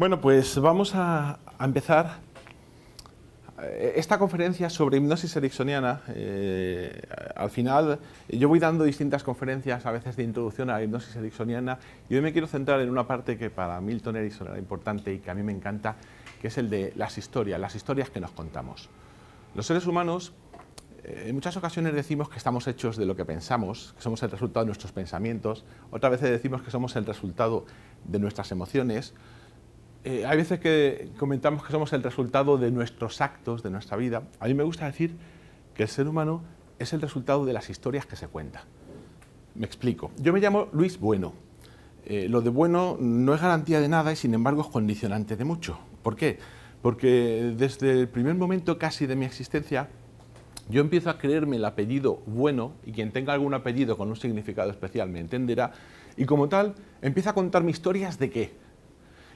Bueno, pues vamos a, empezar eh, esta conferencia sobre hipnosis ericksoniana, eh, al final yo voy dando distintas conferencias, a veces de introducción a la hipnosis ericksoniana, y hoy me quiero centrar en una parte que para Milton Erickson era importante y que a mí me encanta, que es el de las historias, las historias que nos contamos. Los seres humanos eh, en muchas ocasiones decimos que estamos hechos de lo que pensamos, que somos el resultado de nuestros pensamientos, otras veces decimos que somos el resultado de nuestras emociones, eh, hay veces que comentamos que somos el resultado de nuestros actos, de nuestra vida. A mí me gusta decir que el ser humano es el resultado de las historias que se cuentan. Me explico. Yo me llamo Luis Bueno. Eh, lo de bueno no es garantía de nada y sin embargo es condicionante de mucho. ¿Por qué? Porque desde el primer momento casi de mi existencia yo empiezo a creerme el apellido bueno y quien tenga algún apellido con un significado especial me entenderá y como tal empiezo a contarme historias de qué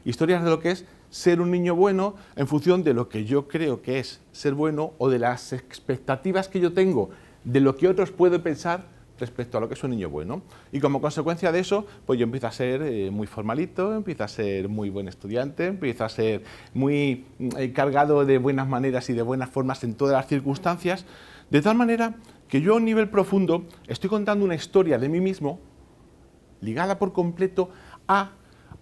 historias de lo que es ser un niño bueno en función de lo que yo creo que es ser bueno o de las expectativas que yo tengo de lo que otros pueden pensar respecto a lo que es un niño bueno. Y como consecuencia de eso, pues yo empiezo a ser eh, muy formalito, empiezo a ser muy buen estudiante, empiezo a ser muy mm, eh, cargado de buenas maneras y de buenas formas en todas las circunstancias, de tal manera que yo a un nivel profundo estoy contando una historia de mí mismo ligada por completo a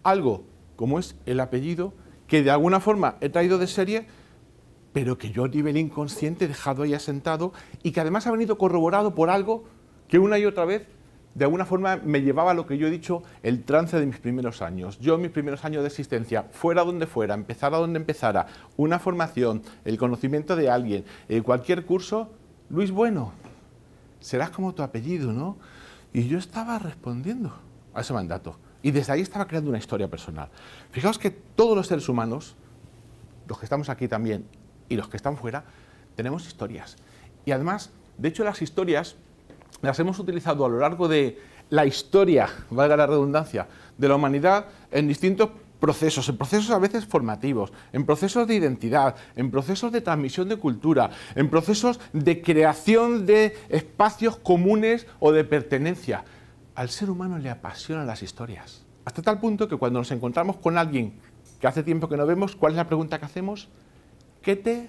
algo como es el apellido que de alguna forma he traído de serie, pero que yo a nivel inconsciente he dejado ahí asentado y que además ha venido corroborado por algo que una y otra vez de alguna forma me llevaba a lo que yo he dicho, el trance de mis primeros años. Yo mis primeros años de existencia, fuera donde fuera, empezara donde empezara, una formación, el conocimiento de alguien, eh, cualquier curso, Luis Bueno, serás como tu apellido, ¿no? Y yo estaba respondiendo a ese mandato. Y desde ahí estaba creando una historia personal. Fijaos que todos los seres humanos, los que estamos aquí también y los que están fuera, tenemos historias. Y además, de hecho, las historias las hemos utilizado a lo largo de la historia, valga la redundancia, de la humanidad en distintos procesos, en procesos a veces formativos, en procesos de identidad, en procesos de transmisión de cultura, en procesos de creación de espacios comunes o de pertenencia al ser humano le apasionan las historias. Hasta tal punto que cuando nos encontramos con alguien que hace tiempo que no vemos, ¿cuál es la pregunta que hacemos? ¿Qué te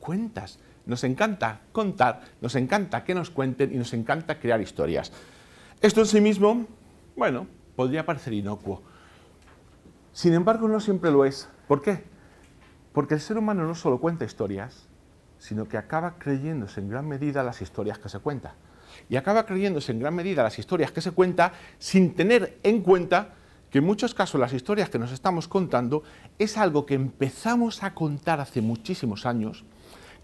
cuentas? Nos encanta contar, nos encanta que nos cuenten y nos encanta crear historias. Esto en sí mismo, bueno, podría parecer inocuo. Sin embargo, no siempre lo es. ¿Por qué? Porque el ser humano no solo cuenta historias, sino que acaba creyéndose en gran medida las historias que se cuentan y acaba creyéndose en gran medida las historias que se cuenta sin tener en cuenta que en muchos casos las historias que nos estamos contando es algo que empezamos a contar hace muchísimos años,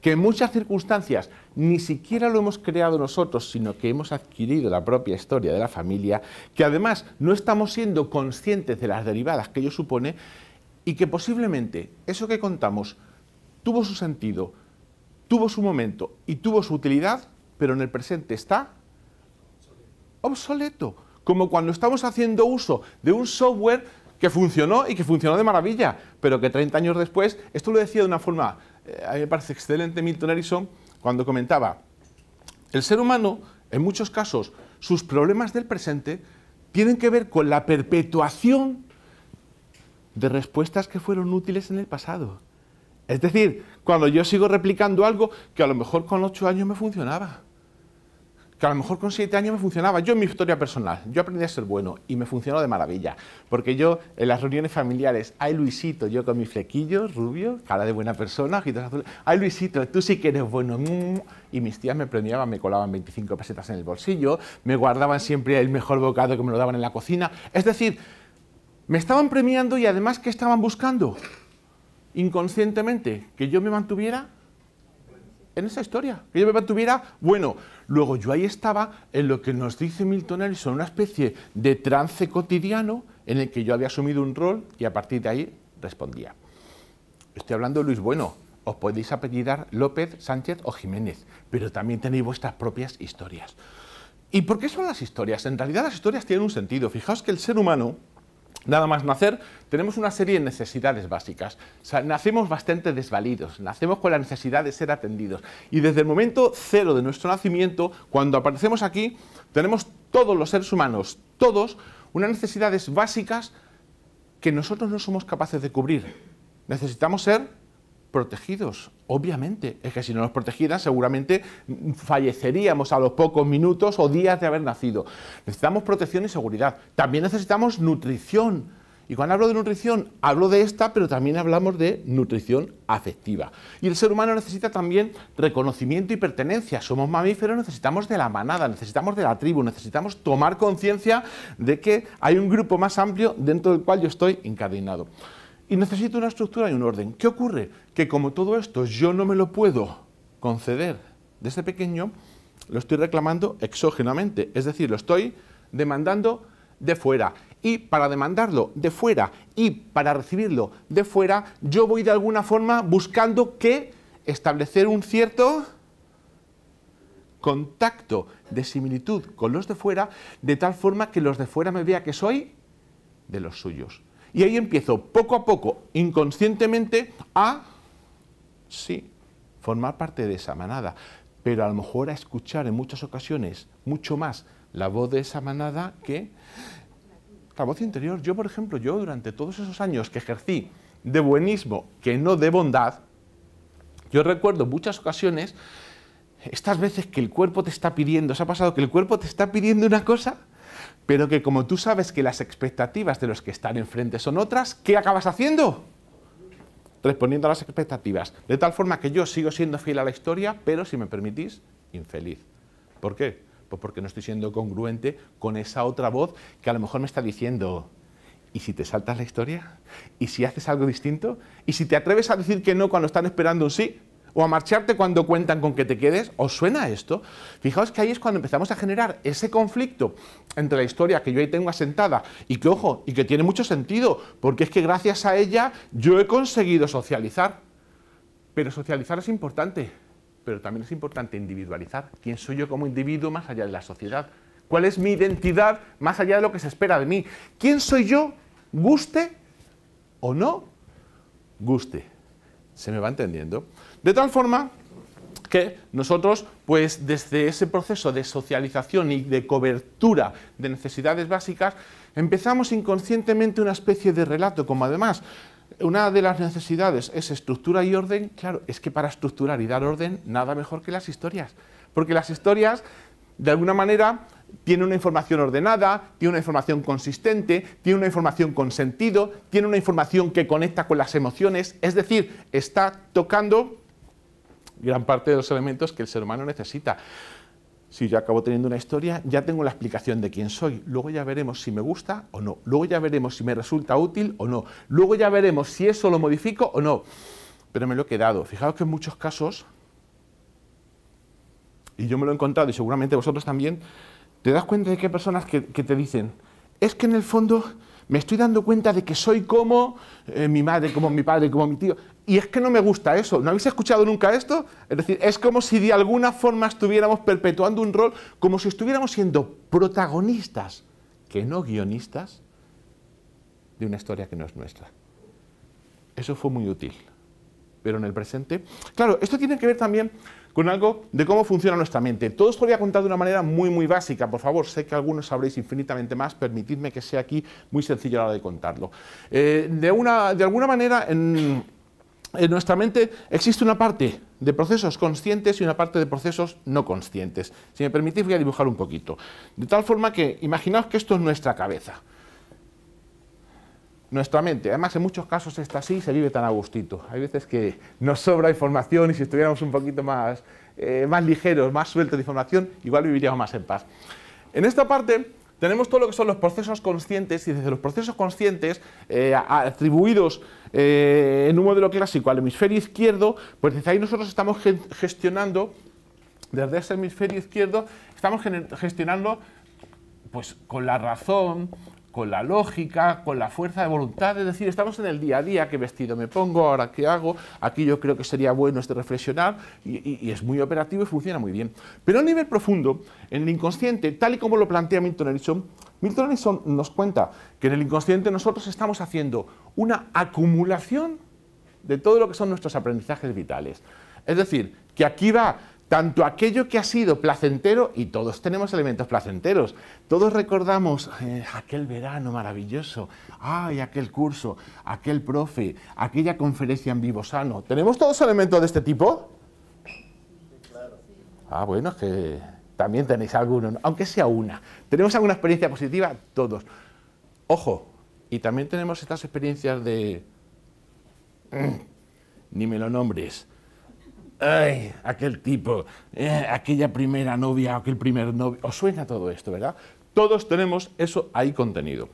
que en muchas circunstancias ni siquiera lo hemos creado nosotros, sino que hemos adquirido la propia historia de la familia, que además no estamos siendo conscientes de las derivadas que ello supone y que posiblemente eso que contamos tuvo su sentido, tuvo su momento y tuvo su utilidad pero en el presente está obsoleto. Como cuando estamos haciendo uso de un software que funcionó y que funcionó de maravilla, pero que 30 años después, esto lo decía de una forma, eh, a mí me parece excelente Milton Erickson, cuando comentaba, el ser humano, en muchos casos, sus problemas del presente tienen que ver con la perpetuación de respuestas que fueron útiles en el pasado. Es decir, cuando yo sigo replicando algo que a lo mejor con 8 años me funcionaba que a lo mejor con siete años me funcionaba. Yo en mi historia personal, yo aprendí a ser bueno y me funcionó de maravilla. Porque yo en las reuniones familiares, ay Luisito, yo con mis flequillos, rubio, cara de buena persona, ojitos azules, ay Luisito, tú sí que eres bueno. Mm, mm, y mis tías me premiaban, me colaban 25 pesetas en el bolsillo, me guardaban siempre el mejor bocado que me lo daban en la cocina. Es decir, me estaban premiando y además, ¿qué estaban buscando? Inconscientemente, que yo me mantuviera en esa historia, que yo me mantuviera bueno. Luego yo ahí estaba en lo que nos dice Milton Ellison, una especie de trance cotidiano en el que yo había asumido un rol y a partir de ahí respondía. Estoy hablando de Luis Bueno, os podéis apellidar López, Sánchez o Jiménez, pero también tenéis vuestras propias historias. ¿Y por qué son las historias? En realidad las historias tienen un sentido. Fijaos que el ser humano Nada más nacer, tenemos una serie de necesidades básicas. nacemos bastante desvalidos, nacemos con la necesidad de ser atendidos. Y desde el momento cero de nuestro nacimiento, cuando aparecemos aquí, tenemos todos los seres humanos, todos, unas necesidades básicas que nosotros no somos capaces de cubrir. Necesitamos ser protegidos, obviamente. Es que si no nos protegidas seguramente falleceríamos a los pocos minutos o días de haber nacido. Necesitamos protección y seguridad. También necesitamos nutrición. Y cuando hablo de nutrición, hablo de esta, pero también hablamos de nutrición afectiva. Y el ser humano necesita también reconocimiento y pertenencia. Somos mamíferos, necesitamos de la manada, necesitamos de la tribu, necesitamos tomar conciencia de que hay un grupo más amplio dentro del cual yo estoy encadenado y necesito una estructura y un orden. ¿Qué ocurre? Que como todo esto yo no me lo puedo conceder desde pequeño, lo estoy reclamando exógenamente, es decir, lo estoy demandando de fuera. Y para demandarlo de fuera y para recibirlo de fuera, yo voy de alguna forma buscando que establecer un cierto contacto de similitud con los de fuera, de tal forma que los de fuera me vea que soy de los suyos. Y ahí empiezo poco a poco, inconscientemente, a, sí, formar parte de esa manada, pero a lo mejor a escuchar en muchas ocasiones mucho más la voz de esa manada que la voz interior. Yo, por ejemplo, yo durante todos esos años que ejercí de buenismo, que no de bondad, yo recuerdo muchas ocasiones, estas veces que el cuerpo te está pidiendo, ¿Se ha pasado que el cuerpo te está pidiendo una cosa? Pero que como tú sabes que las expectativas de los que están enfrente son otras, ¿qué acabas haciendo? Respondiendo a las expectativas. De tal forma que yo sigo siendo fiel a la historia, pero si me permitís, infeliz. ¿Por qué? Pues porque no estoy siendo congruente con esa otra voz que a lo mejor me está diciendo, ¿y si te saltas la historia? ¿Y si haces algo distinto? ¿Y si te atreves a decir que no cuando están esperando un sí? ¿O a marcharte cuando cuentan con que te quedes? ¿Os suena esto? Fijaos que ahí es cuando empezamos a generar ese conflicto entre la historia que yo ahí tengo asentada y que, ojo, y que tiene mucho sentido, porque es que gracias a ella yo he conseguido socializar. Pero socializar es importante, pero también es importante individualizar. ¿Quién soy yo como individuo más allá de la sociedad? ¿Cuál es mi identidad más allá de lo que se espera de mí? ¿Quién soy yo, guste o no guste? ¿Se me va entendiendo? De tal forma que nosotros, pues desde ese proceso de socialización y de cobertura de necesidades básicas, empezamos inconscientemente una especie de relato, como además una de las necesidades es estructura y orden, claro, es que para estructurar y dar orden, nada mejor que las historias, porque las historias, de alguna manera, tiene una información ordenada, tiene una información consistente, tiene una información con sentido, tiene una información que conecta con las emociones, es decir, está tocando gran parte de los elementos que el ser humano necesita. Si yo acabo teniendo una historia, ya tengo la explicación de quién soy. Luego ya veremos si me gusta o no. Luego ya veremos si me resulta útil o no. Luego ya veremos si eso lo modifico o no. Pero me lo he quedado. Fijaos que en muchos casos, y yo me lo he encontrado y seguramente vosotros también, te das cuenta de que hay personas que, que te dicen, es que en el fondo me estoy dando cuenta de que soy como eh, mi madre, como mi padre, como mi tío. Y es que no me gusta eso. ¿No habéis escuchado nunca esto? Es decir, es como si de alguna forma estuviéramos perpetuando un rol, como si estuviéramos siendo protagonistas, que no guionistas, de una historia que no es nuestra. Eso fue muy útil. Pero en el presente... Claro, esto tiene que ver también con algo de cómo funciona nuestra mente. Todo esto lo voy a contar de una manera muy, muy básica. Por favor, sé que algunos sabréis infinitamente más, permitidme que sea aquí muy sencillo a la hora de contarlo. Eh, de, alguna manera, en, en nuestra mente existe una parte de procesos conscientes y una parte de procesos no conscientes. Si me permitís, voy a dibujar un poquito. De tal forma que imaginaos que esto es nuestra cabeza nuestra mente. Además, en muchos casos está así y se vive tan a gustito. Hay veces que nos sobra información y si estuviéramos un poquito más, eh, más ligeros, más sueltos de información, igual viviríamos más en paz. En esta parte tenemos todo lo que son los procesos conscientes y desde los procesos conscientes eh, atribuidos eh, en un modelo clásico al hemisferio izquierdo, pues desde ahí nosotros estamos gestionando, desde ese hemisferio izquierdo, estamos gestionando pues con la razón, con la lógica, con la fuerza de voluntad, es decir, estamos en el día a día, qué vestido me pongo, ahora qué hago, aquí yo creo que sería bueno este reflexionar y, es muy operativo y funciona muy bien. Pero a nivel profundo, en el inconsciente, tal y como lo plantea Milton Erickson, Milton Erickson nos cuenta que en el inconsciente nosotros estamos haciendo una acumulación de todo lo que son nuestros aprendizajes vitales. Es decir, que aquí va tanto aquello que ha sido placentero, y todos tenemos elementos placenteros, todos recordamos eh, aquel verano maravilloso, ay, aquel curso, aquel profe, aquella conferencia en vivo sano. ¿Tenemos todos elementos de este tipo? Ah, bueno, es que también tenéis algunos, aunque sea una. ¿Tenemos alguna experiencia positiva? Todos. Ojo, y también tenemos estas experiencias de... Mm, ni me lo nombres ay, aquel tipo, eh, aquella primera novia, aquel primer novio. Os suena todo esto, ¿verdad? Todos tenemos eso ahí contenido.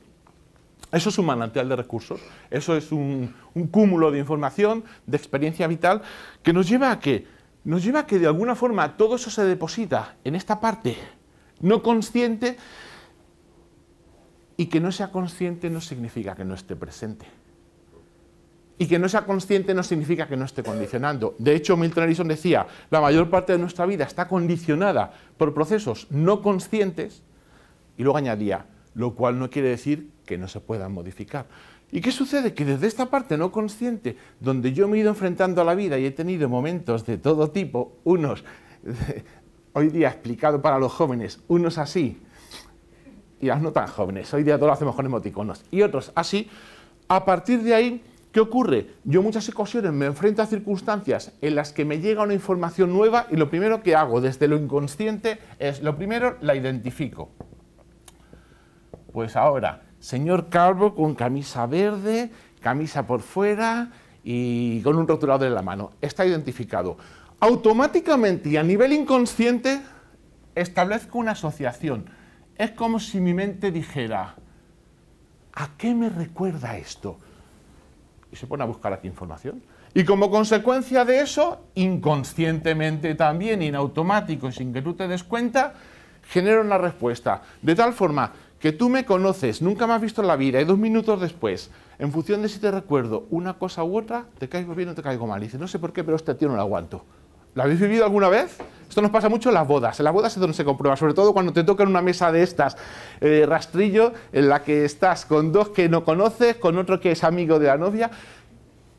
Eso es un manantial de recursos, eso es un, un, cúmulo de información, de experiencia vital, que nos lleva a que, nos lleva a que de alguna forma todo eso se deposita en esta parte no consciente y que no sea consciente no significa que no esté presente y que no sea consciente no significa que no esté condicionando. De hecho, Milton Erickson decía, la mayor parte de nuestra vida está condicionada por procesos no conscientes, y luego añadía, lo cual no quiere decir que no se puedan modificar. ¿Y qué sucede? Que desde esta parte no consciente, donde yo me he ido enfrentando a la vida y he tenido momentos de todo tipo, unos, hoy día explicado para los jóvenes, unos así, y las no tan jóvenes, hoy día todo lo hacemos con emoticonos, y otros así, a partir de ahí ¿Qué ocurre? Yo muchas ocasiones me enfrento a circunstancias en las que me llega una información nueva y lo primero que hago desde lo inconsciente es, lo primero, la identifico. Pues ahora, señor Calvo con camisa verde, camisa por fuera y con un rotulador en la mano. Está identificado. Automáticamente y a nivel inconsciente establezco una asociación. Es como si mi mente dijera, ¿a qué me recuerda esto? y se pone a buscar aquí información. Y como consecuencia de eso, inconscientemente también, inautomático sin que tú te des cuenta, genera una respuesta. De tal forma que tú me conoces, nunca me has visto en la vida, y dos minutos después, en función de si te recuerdo una cosa u otra, te caigo bien o te caigo mal. Y no sé por qué, pero este tío no lo aguanto. ¿Lo habéis vivido alguna vez? Esto nos pasa mucho en las bodas. En las bodas es donde se comprueba, sobre todo cuando te toca en una mesa de estas eh, rastrillo, en la que estás con dos que no conoces, con otro que es amigo de la novia,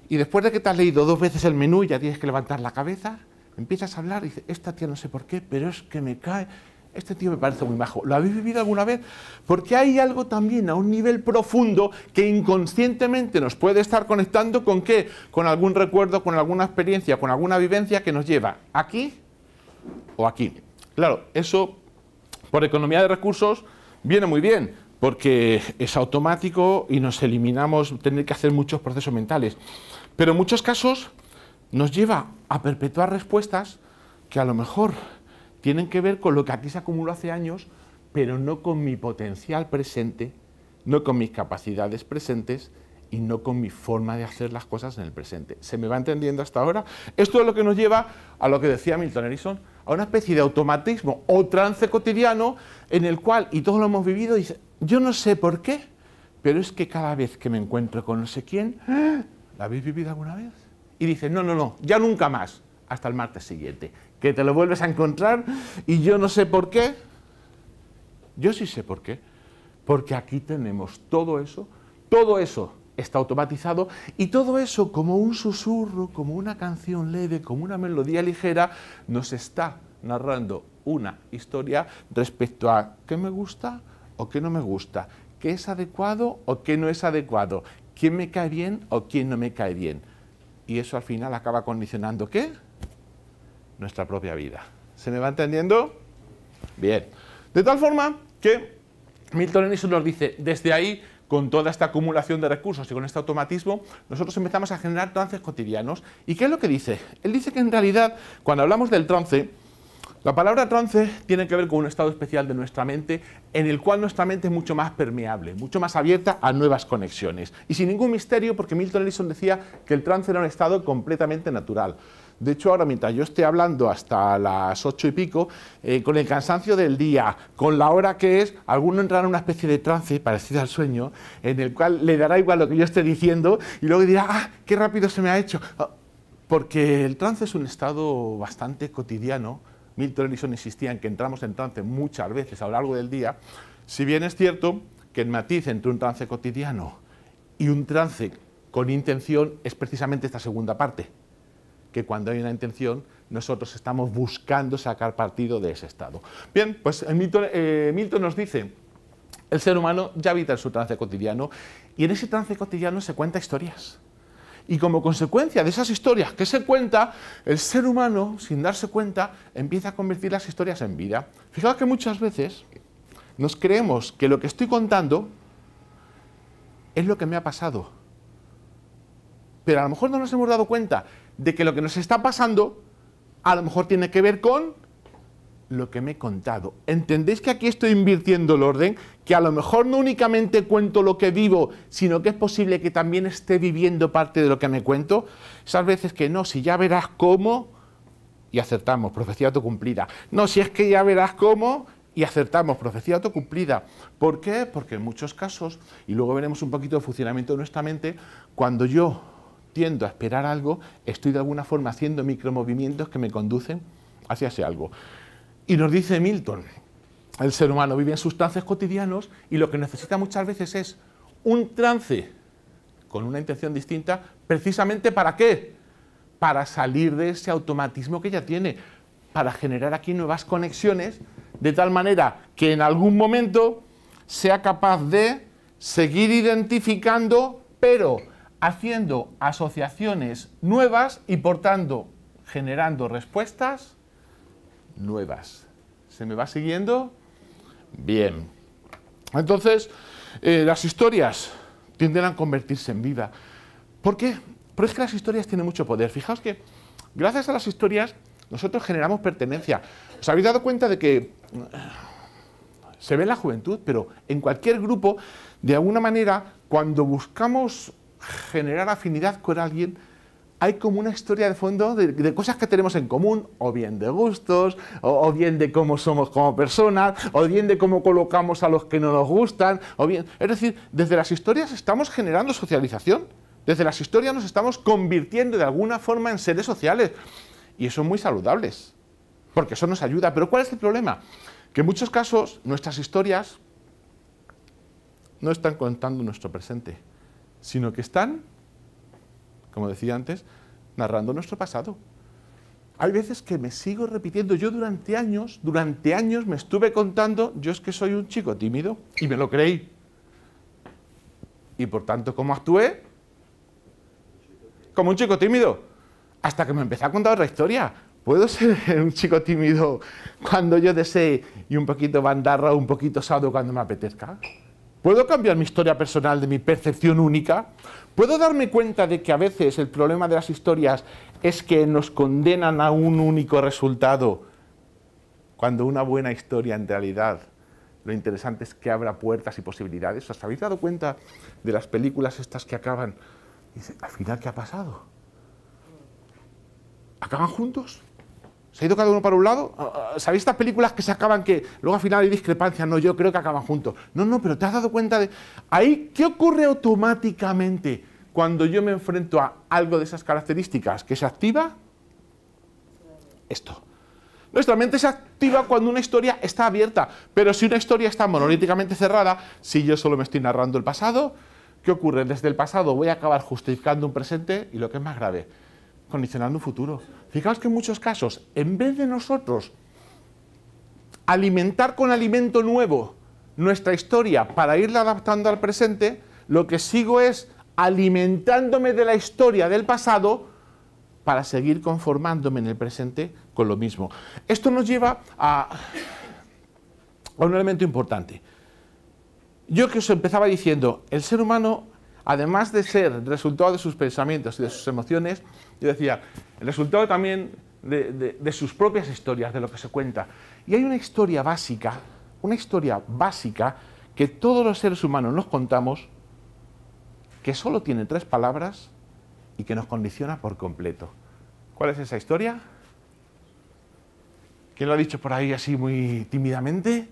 y después de que te has leído dos veces el menú y ya tienes que levantar la cabeza, empiezas a hablar y dices, esta tía no sé por qué, pero es que me cae, este tío me parece muy bajo. ¿Lo habéis vivido alguna vez? Porque hay algo también a un nivel profundo que inconscientemente nos puede estar conectando con qué? Con algún recuerdo, con alguna experiencia, con alguna vivencia que nos lleva aquí o aquí. Claro, eso por economía de recursos viene muy bien, porque es automático y nos eliminamos tener que hacer muchos procesos mentales. Pero en muchos casos nos lleva a perpetuar respuestas que a lo mejor tienen que ver con lo que aquí se acumuló hace años, pero no con mi potencial presente, no con mis capacidades presentes y no con mi forma de hacer las cosas en el presente. ¿Se me va entendiendo hasta ahora? Esto es lo que nos lleva a lo que decía Milton Erickson, a una especie de automatismo o trance cotidiano en el cual, y todos lo hemos vivido, dice, yo no sé por qué, pero es que cada vez que me encuentro con no sé quién, ¿la habéis vivido alguna vez? Y dice, no, no, no, ya nunca más, hasta el martes siguiente que te lo vuelves a encontrar y yo no sé por qué. Yo sí sé por qué. Porque aquí tenemos todo eso, todo eso está automatizado y todo eso como un susurro, como una canción leve, como una melodía ligera, nos está narrando una historia respecto a qué me gusta o qué no me gusta, qué es adecuado o qué no es adecuado, quién me cae bien o quién no me cae bien. Y eso al final acaba condicionando qué? nuestra propia vida. ¿Se me va entendiendo? Bien. De tal forma que Milton Ellison nos dice, desde ahí, con toda esta acumulación de recursos y con este automatismo, nosotros empezamos a generar trances cotidianos. ¿Y qué es lo que dice? Él dice que en realidad, cuando hablamos del trance, la palabra trance tiene que ver con un estado especial de nuestra mente en el cual nuestra mente es mucho más permeable, mucho más abierta a nuevas conexiones. Y sin ningún misterio, porque Milton Ellison decía que el trance era un estado completamente natural. De hecho, ahora mientras yo esté hablando hasta las ocho y pico, eh, con el cansancio del día, con la hora que es, alguno entrará en una especie de trance parecido al sueño, en el cual le dará igual lo que yo esté diciendo y luego dirá, ah, qué rápido se me ha hecho. Ah, porque el trance es un estado bastante cotidiano. Milton Erickson insistía en que entramos en trance muchas veces a lo largo del día. Si bien es cierto que el matiz entre un trance cotidiano y un trance con intención es precisamente esta segunda parte, que cuando hay una intención nosotros estamos buscando sacar partido de ese estado. Bien, pues eh, eh, Milton, nos dice, el ser humano ya habita en su trance cotidiano y en ese trance cotidiano se cuenta historias. Y como consecuencia de esas historias que se cuenta, el ser humano, sin darse cuenta, empieza a convertir las historias en vida. Fijaos que muchas veces nos creemos que lo que estoy contando es lo que me ha pasado. Pero a lo mejor no nos hemos dado cuenta de que lo que nos está pasando a lo mejor tiene que ver con lo que me he contado. ¿Entendéis que aquí estoy invirtiendo el orden? Que a lo mejor no únicamente cuento lo que vivo, sino que es posible que también esté viviendo parte de lo que me cuento. Esas veces que no, si ya verás cómo, y acertamos, profecía autocumplida. No, si es que ya verás cómo, y acertamos, profecía autocumplida. ¿Por qué? Porque en muchos casos, y luego veremos un poquito de funcionamiento de nuestra mente, cuando yo a esperar algo, estoy de alguna forma haciendo micromovimientos que me conducen hacia ese algo. Y nos dice Milton, el ser humano vive en sustancias cotidianos y lo que necesita muchas veces es un trance con una intención distinta, precisamente para qué? Para salir de ese automatismo que ya tiene, para generar aquí nuevas conexiones, de tal manera que en algún momento sea capaz de seguir identificando, pero haciendo asociaciones nuevas y por tanto generando respuestas nuevas. ¿Se me va siguiendo? Bien. Entonces, eh, las historias tienden a convertirse en vida. ¿Por qué? Porque es que las historias tienen mucho poder. Fijaos que gracias a las historias nosotros generamos pertenencia. ¿Os habéis dado cuenta de que eh, se ve en la juventud, pero en cualquier grupo, de alguna manera, cuando buscamos generar afinidad con alguien, hay como una historia de fondo de, cosas que tenemos en común, o bien de gustos, o, bien de cómo somos como personas, o bien de cómo colocamos a los que no nos gustan, o bien... Es decir, desde las historias estamos generando socialización, desde las historias nos estamos convirtiendo de alguna forma en seres sociales, y es muy saludables, porque eso nos ayuda. Pero ¿cuál es el problema? Que en muchos casos nuestras historias no están contando nuestro presente sino que están, como decía antes, narrando nuestro pasado. Hay veces que me sigo repitiendo, yo durante años, durante años me estuve contando, yo es que soy un chico tímido, y me lo creí. Y por tanto, ¿cómo actué? Como un chico tímido. Hasta que me empecé a contar la historia. ¿Puedo ser un chico tímido cuando yo desee y un poquito bandarra, un poquito sado cuando me apetezca? ¿Puedo cambiar mi historia personal de mi percepción única? ¿Puedo darme cuenta de que a veces el problema de las historias es que nos condenan a un único resultado cuando una buena historia en realidad lo interesante es que abra puertas y posibilidades? ¿Os habéis dado cuenta de las películas estas que acaban? ¿al final qué ha pasado? ¿Acaban juntos? ¿Se ha ido cada uno para un lado? Ah, ah, ¿Sabéis estas películas que se acaban que luego al final hay discrepancias? No, yo creo que acaban juntos. No, no, pero te has dado cuenta de... Ahí, ¿qué ocurre automáticamente cuando yo me enfrento a algo de esas características? ¿Que se activa? Esto. Nuestra mente se activa cuando una historia está abierta, pero si una historia está monolíticamente cerrada, si yo solo me estoy narrando el pasado, ¿qué ocurre? Desde el pasado voy a acabar justificando un presente y lo que es más grave, condicionando un futuro. Fijaos que en muchos casos, en vez de nosotros alimentar con alimento nuevo nuestra historia para irla adaptando al presente, lo que sigo es alimentándome de la historia del pasado para seguir conformándome en el presente con lo mismo. Esto nos lleva a, a un elemento importante. Yo que os empezaba diciendo, el ser humano, además de ser resultado de sus pensamientos y de sus emociones, yo decía, el resultado también de, sus propias historias, de lo que se cuenta. Y hay una historia básica, una historia básica que todos los seres humanos nos contamos, que solo tiene tres palabras y que nos condiciona por completo. ¿Cuál es esa historia? ¿Quién lo ha dicho por ahí así muy tímidamente?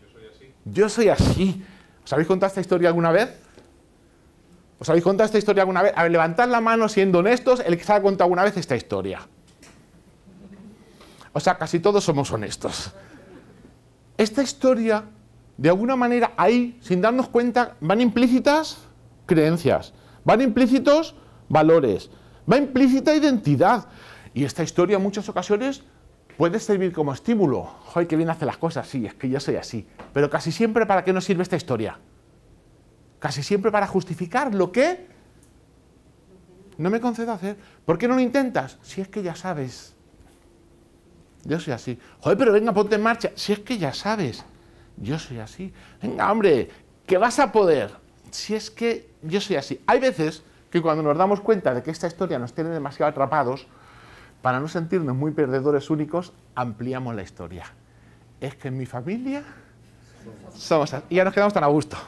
Yo soy así. Yo soy así. ¿Os habéis contado esta historia alguna vez? ¿Os habéis contado esta historia alguna vez? A ver, levantad la mano siendo honestos el que se ha contado alguna vez esta historia. O sea, casi todos somos honestos. Esta historia, de alguna manera, ahí, sin darnos cuenta, van implícitas creencias, van implícitos valores, va implícita identidad. Y esta historia en muchas ocasiones puede servir como estímulo. ¡Ay, qué bien hace las cosas! Sí, es que yo soy así. Pero casi siempre, ¿para qué nos sirve esta historia? casi siempre para justificar lo que no me concedo hacer. ¿Por qué no lo intentas? Si es que ya sabes. Yo soy así. Joder, pero venga, ponte en marcha. Si es que ya sabes. Yo soy así. Venga, hombre, que vas a poder. Si es que yo soy así. Hay veces que cuando nos damos cuenta de que esta historia nos tiene demasiado atrapados, para no sentirnos muy perdedores únicos, ampliamos la historia. Es que en mi familia somos así. Y ya nos quedamos tan a gusto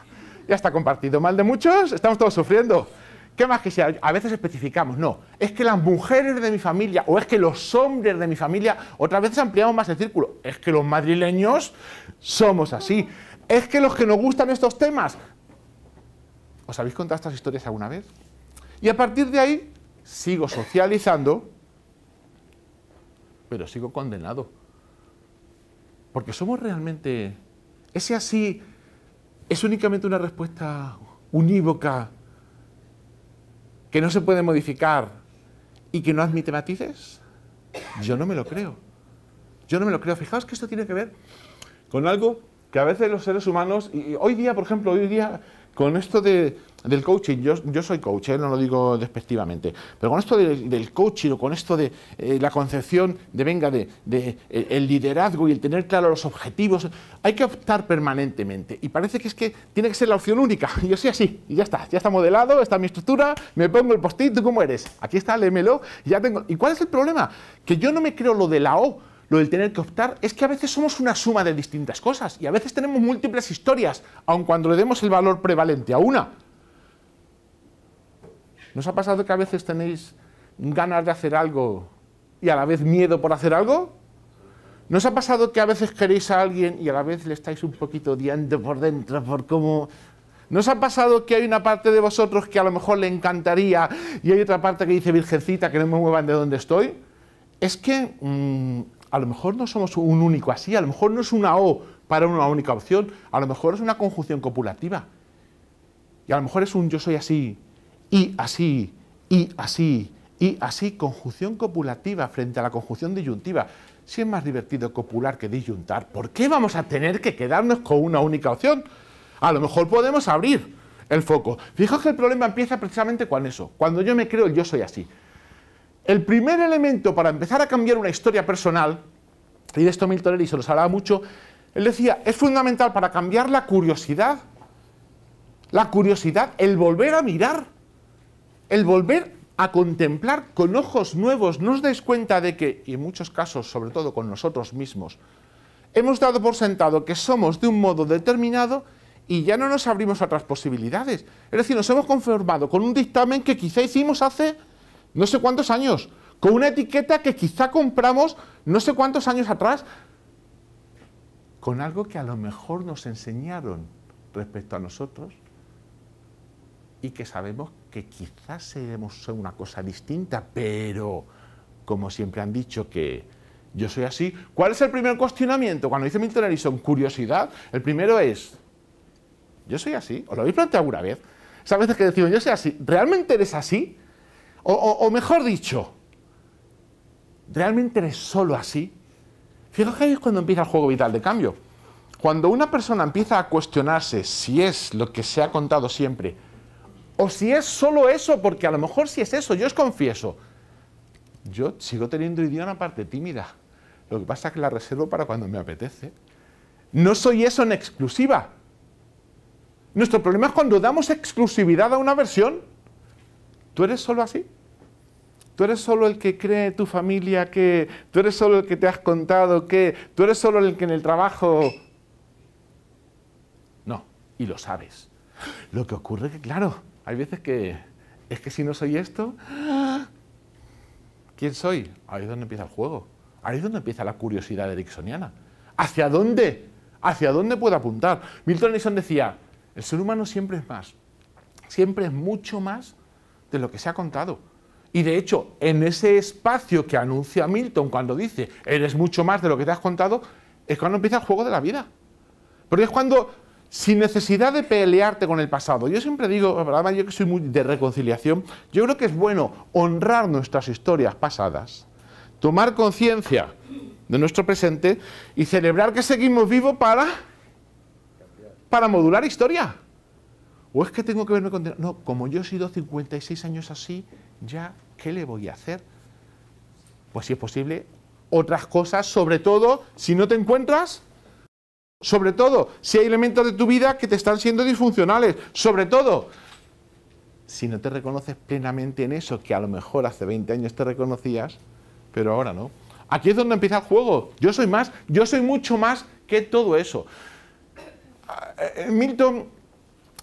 ya está compartido. Mal de muchos, estamos todos sufriendo. ¿Qué más que sea? A veces especificamos, no, es que las mujeres de mi familia o es que los hombres de mi familia, otras veces ampliamos más el círculo, es que los madrileños somos así, es que los que nos gustan estos temas, ¿os habéis contado estas historias alguna vez? Y a partir de ahí sigo socializando, pero sigo condenado, porque somos realmente ese así es únicamente una respuesta unívoca que no se puede modificar y que no admite matices? Yo no me lo creo. Yo no me lo creo. Fijaos que esto tiene que ver con algo que a veces los seres humanos, y hoy día, por ejemplo, hoy día con esto de, del coaching, yo, yo soy coach, ¿eh? no lo digo despectivamente, pero con esto del coaching o con esto de eh, la concepción de, venga, de, eh, el liderazgo y el tener claro los objetivos, hay que optar permanentemente y parece que es que tiene que ser la opción única. Yo soy así y ya está, ya está modelado, está mi estructura, me pongo el post-it, ¿tú cómo eres? Aquí está, el y ya tengo... ¿Y cuál es el problema? Que yo no me creo lo de la O, lo del tener que optar es que a veces somos una suma de distintas cosas y a veces tenemos múltiples historias, aun cuando le demos el valor prevalente a una. ¿Nos ha pasado que a veces tenéis ganas de hacer algo y a la vez miedo por hacer algo? ¿Nos ha pasado que a veces queréis a alguien y a la vez le estáis un poquito odiando por dentro por cómo... ¿Nos ha pasado que hay una parte de vosotros que a lo mejor le encantaría y hay otra parte que dice, Virgencita, que no me muevan de donde estoy? Es que mm, a lo mejor no somos un único así, a lo mejor no es una O para una única opción, a lo mejor es una conjunción copulativa. Y a lo mejor es un yo soy así, y así, y así, y así, conjunción copulativa frente a la conjunción disyuntiva. Si es más divertido copular que disyuntar, ¿por qué vamos a tener que quedarnos con una única opción? A lo mejor podemos abrir el foco. Fijaos que el problema empieza precisamente con eso, cuando yo me creo el yo soy así. El primer elemento para empezar a cambiar una historia personal, y de esto Milton se los hablaba mucho, él decía, es fundamental para cambiar la curiosidad, la curiosidad, el volver a mirar, el volver a contemplar con ojos nuevos, nos os dais cuenta de que, y en muchos casos, sobre todo con nosotros mismos, hemos dado por sentado que somos de un modo determinado y ya no nos abrimos a otras posibilidades. Es decir, nos hemos conformado con un dictamen que quizá hicimos hace no sé cuántos años, con una etiqueta que quizá compramos no sé cuántos años atrás, con algo que a lo mejor nos enseñaron respecto a nosotros y que sabemos que quizás seremos una cosa distinta, pero como siempre han dicho que yo soy así, ¿cuál es el primer cuestionamiento? Cuando dice Milton Erickson curiosidad, el primero es, ¿yo soy así? ¿Os lo habéis planteado alguna vez? sabes veces que decimos, yo soy así, ¿realmente eres así? O, mejor dicho, ¿realmente eres solo así? Fijaos que ahí es cuando empieza el juego vital de cambio. Cuando una persona empieza a cuestionarse si es lo que se ha contado siempre, o si es solo eso, porque a lo mejor si es eso, yo os confieso, yo sigo teniendo idioma parte tímida. Lo que pasa es que la reservo para cuando me apetece. No soy eso en exclusiva. Nuestro problema es cuando damos exclusividad a una versión ¿Tú eres solo así? Tú eres solo el que cree tu familia que, tú eres solo el que te has contado que, tú eres solo el que en el trabajo... No, y lo sabes. Lo que ocurre es que, claro, hay veces que es que si no soy esto, ¿quién soy? Ahí es donde empieza el juego. Ahí es donde empieza la curiosidad ericksoniana. ¿Hacia dónde? ¿Hacia dónde puedo apuntar? Milton Erickson decía, el ser humano siempre es más, siempre es mucho más de lo que se ha contado. Y de hecho, en ese espacio que anuncia Milton cuando dice, eres mucho más de lo que te has contado, es cuando empieza el juego de la vida. Porque es cuando, sin necesidad de pelearte con el pasado, yo siempre digo, verdad yo que soy muy de reconciliación, yo creo que es bueno honrar nuestras historias pasadas, tomar conciencia de nuestro presente y celebrar que seguimos vivos para, para modular historia. ¿O es que tengo que verme con No, como yo he sido 56 años así, ya, ¿qué le voy a hacer? Pues si es posible, otras cosas, sobre todo si no te encuentras, sobre todo si hay elementos de tu vida que te están siendo disfuncionales, sobre todo si no te reconoces plenamente en eso que a lo mejor hace 20 años te reconocías, pero ahora no. Aquí es donde empieza el juego. Yo soy más, yo soy mucho más que todo eso. Ah, eh, eh, Milton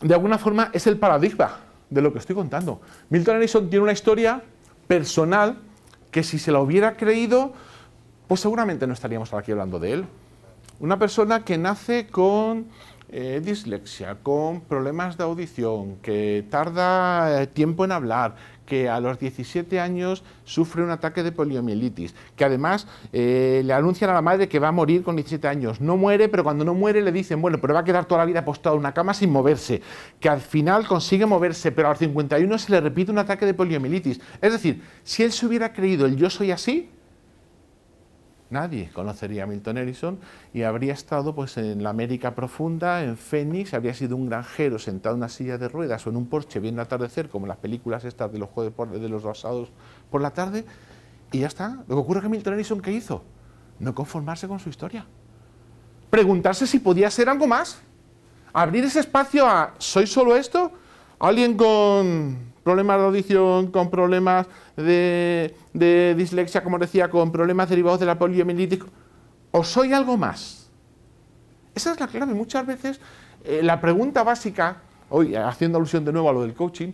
de alguna forma es el paradigma de lo que estoy contando. Milton Erickson tiene una historia personal que si se la hubiera creído, pues seguramente no estaríamos aquí hablando de él. Una persona que nace con eh, dislexia, con problemas de audición, que tarda eh, tiempo en hablar, que a los 17 años sufre un ataque de poliomielitis, que además eh, le anuncian a la madre que va a morir con 17 años. No muere, pero cuando no muere le dicen, bueno, pero va a quedar toda la vida apostado en una cama sin moverse, que al final consigue moverse, pero a los 51 se le repite un ataque de poliomielitis. Es decir, si él se hubiera creído el yo soy así, Nadie conocería a Milton Erickson y habría estado pues, en la América profunda, en Phoenix, habría sido un granjero sentado en una silla de ruedas o en un porche viendo atardecer, como las películas estas de los jueves de los basados por la tarde, y ya está. Lo que ocurre es que Milton Erickson, ¿qué hizo? No conformarse con su historia. Preguntarse si podía ser algo más. Abrir ese espacio a ¿soy solo esto? ¿Alguien con problemas de audición, con problemas de de dislexia, como decía, con problemas derivados de la poliomielitis, o soy algo más. Esa es la clave. Muchas veces eh, la pregunta básica, hoy eh, haciendo alusión de nuevo a lo del coaching,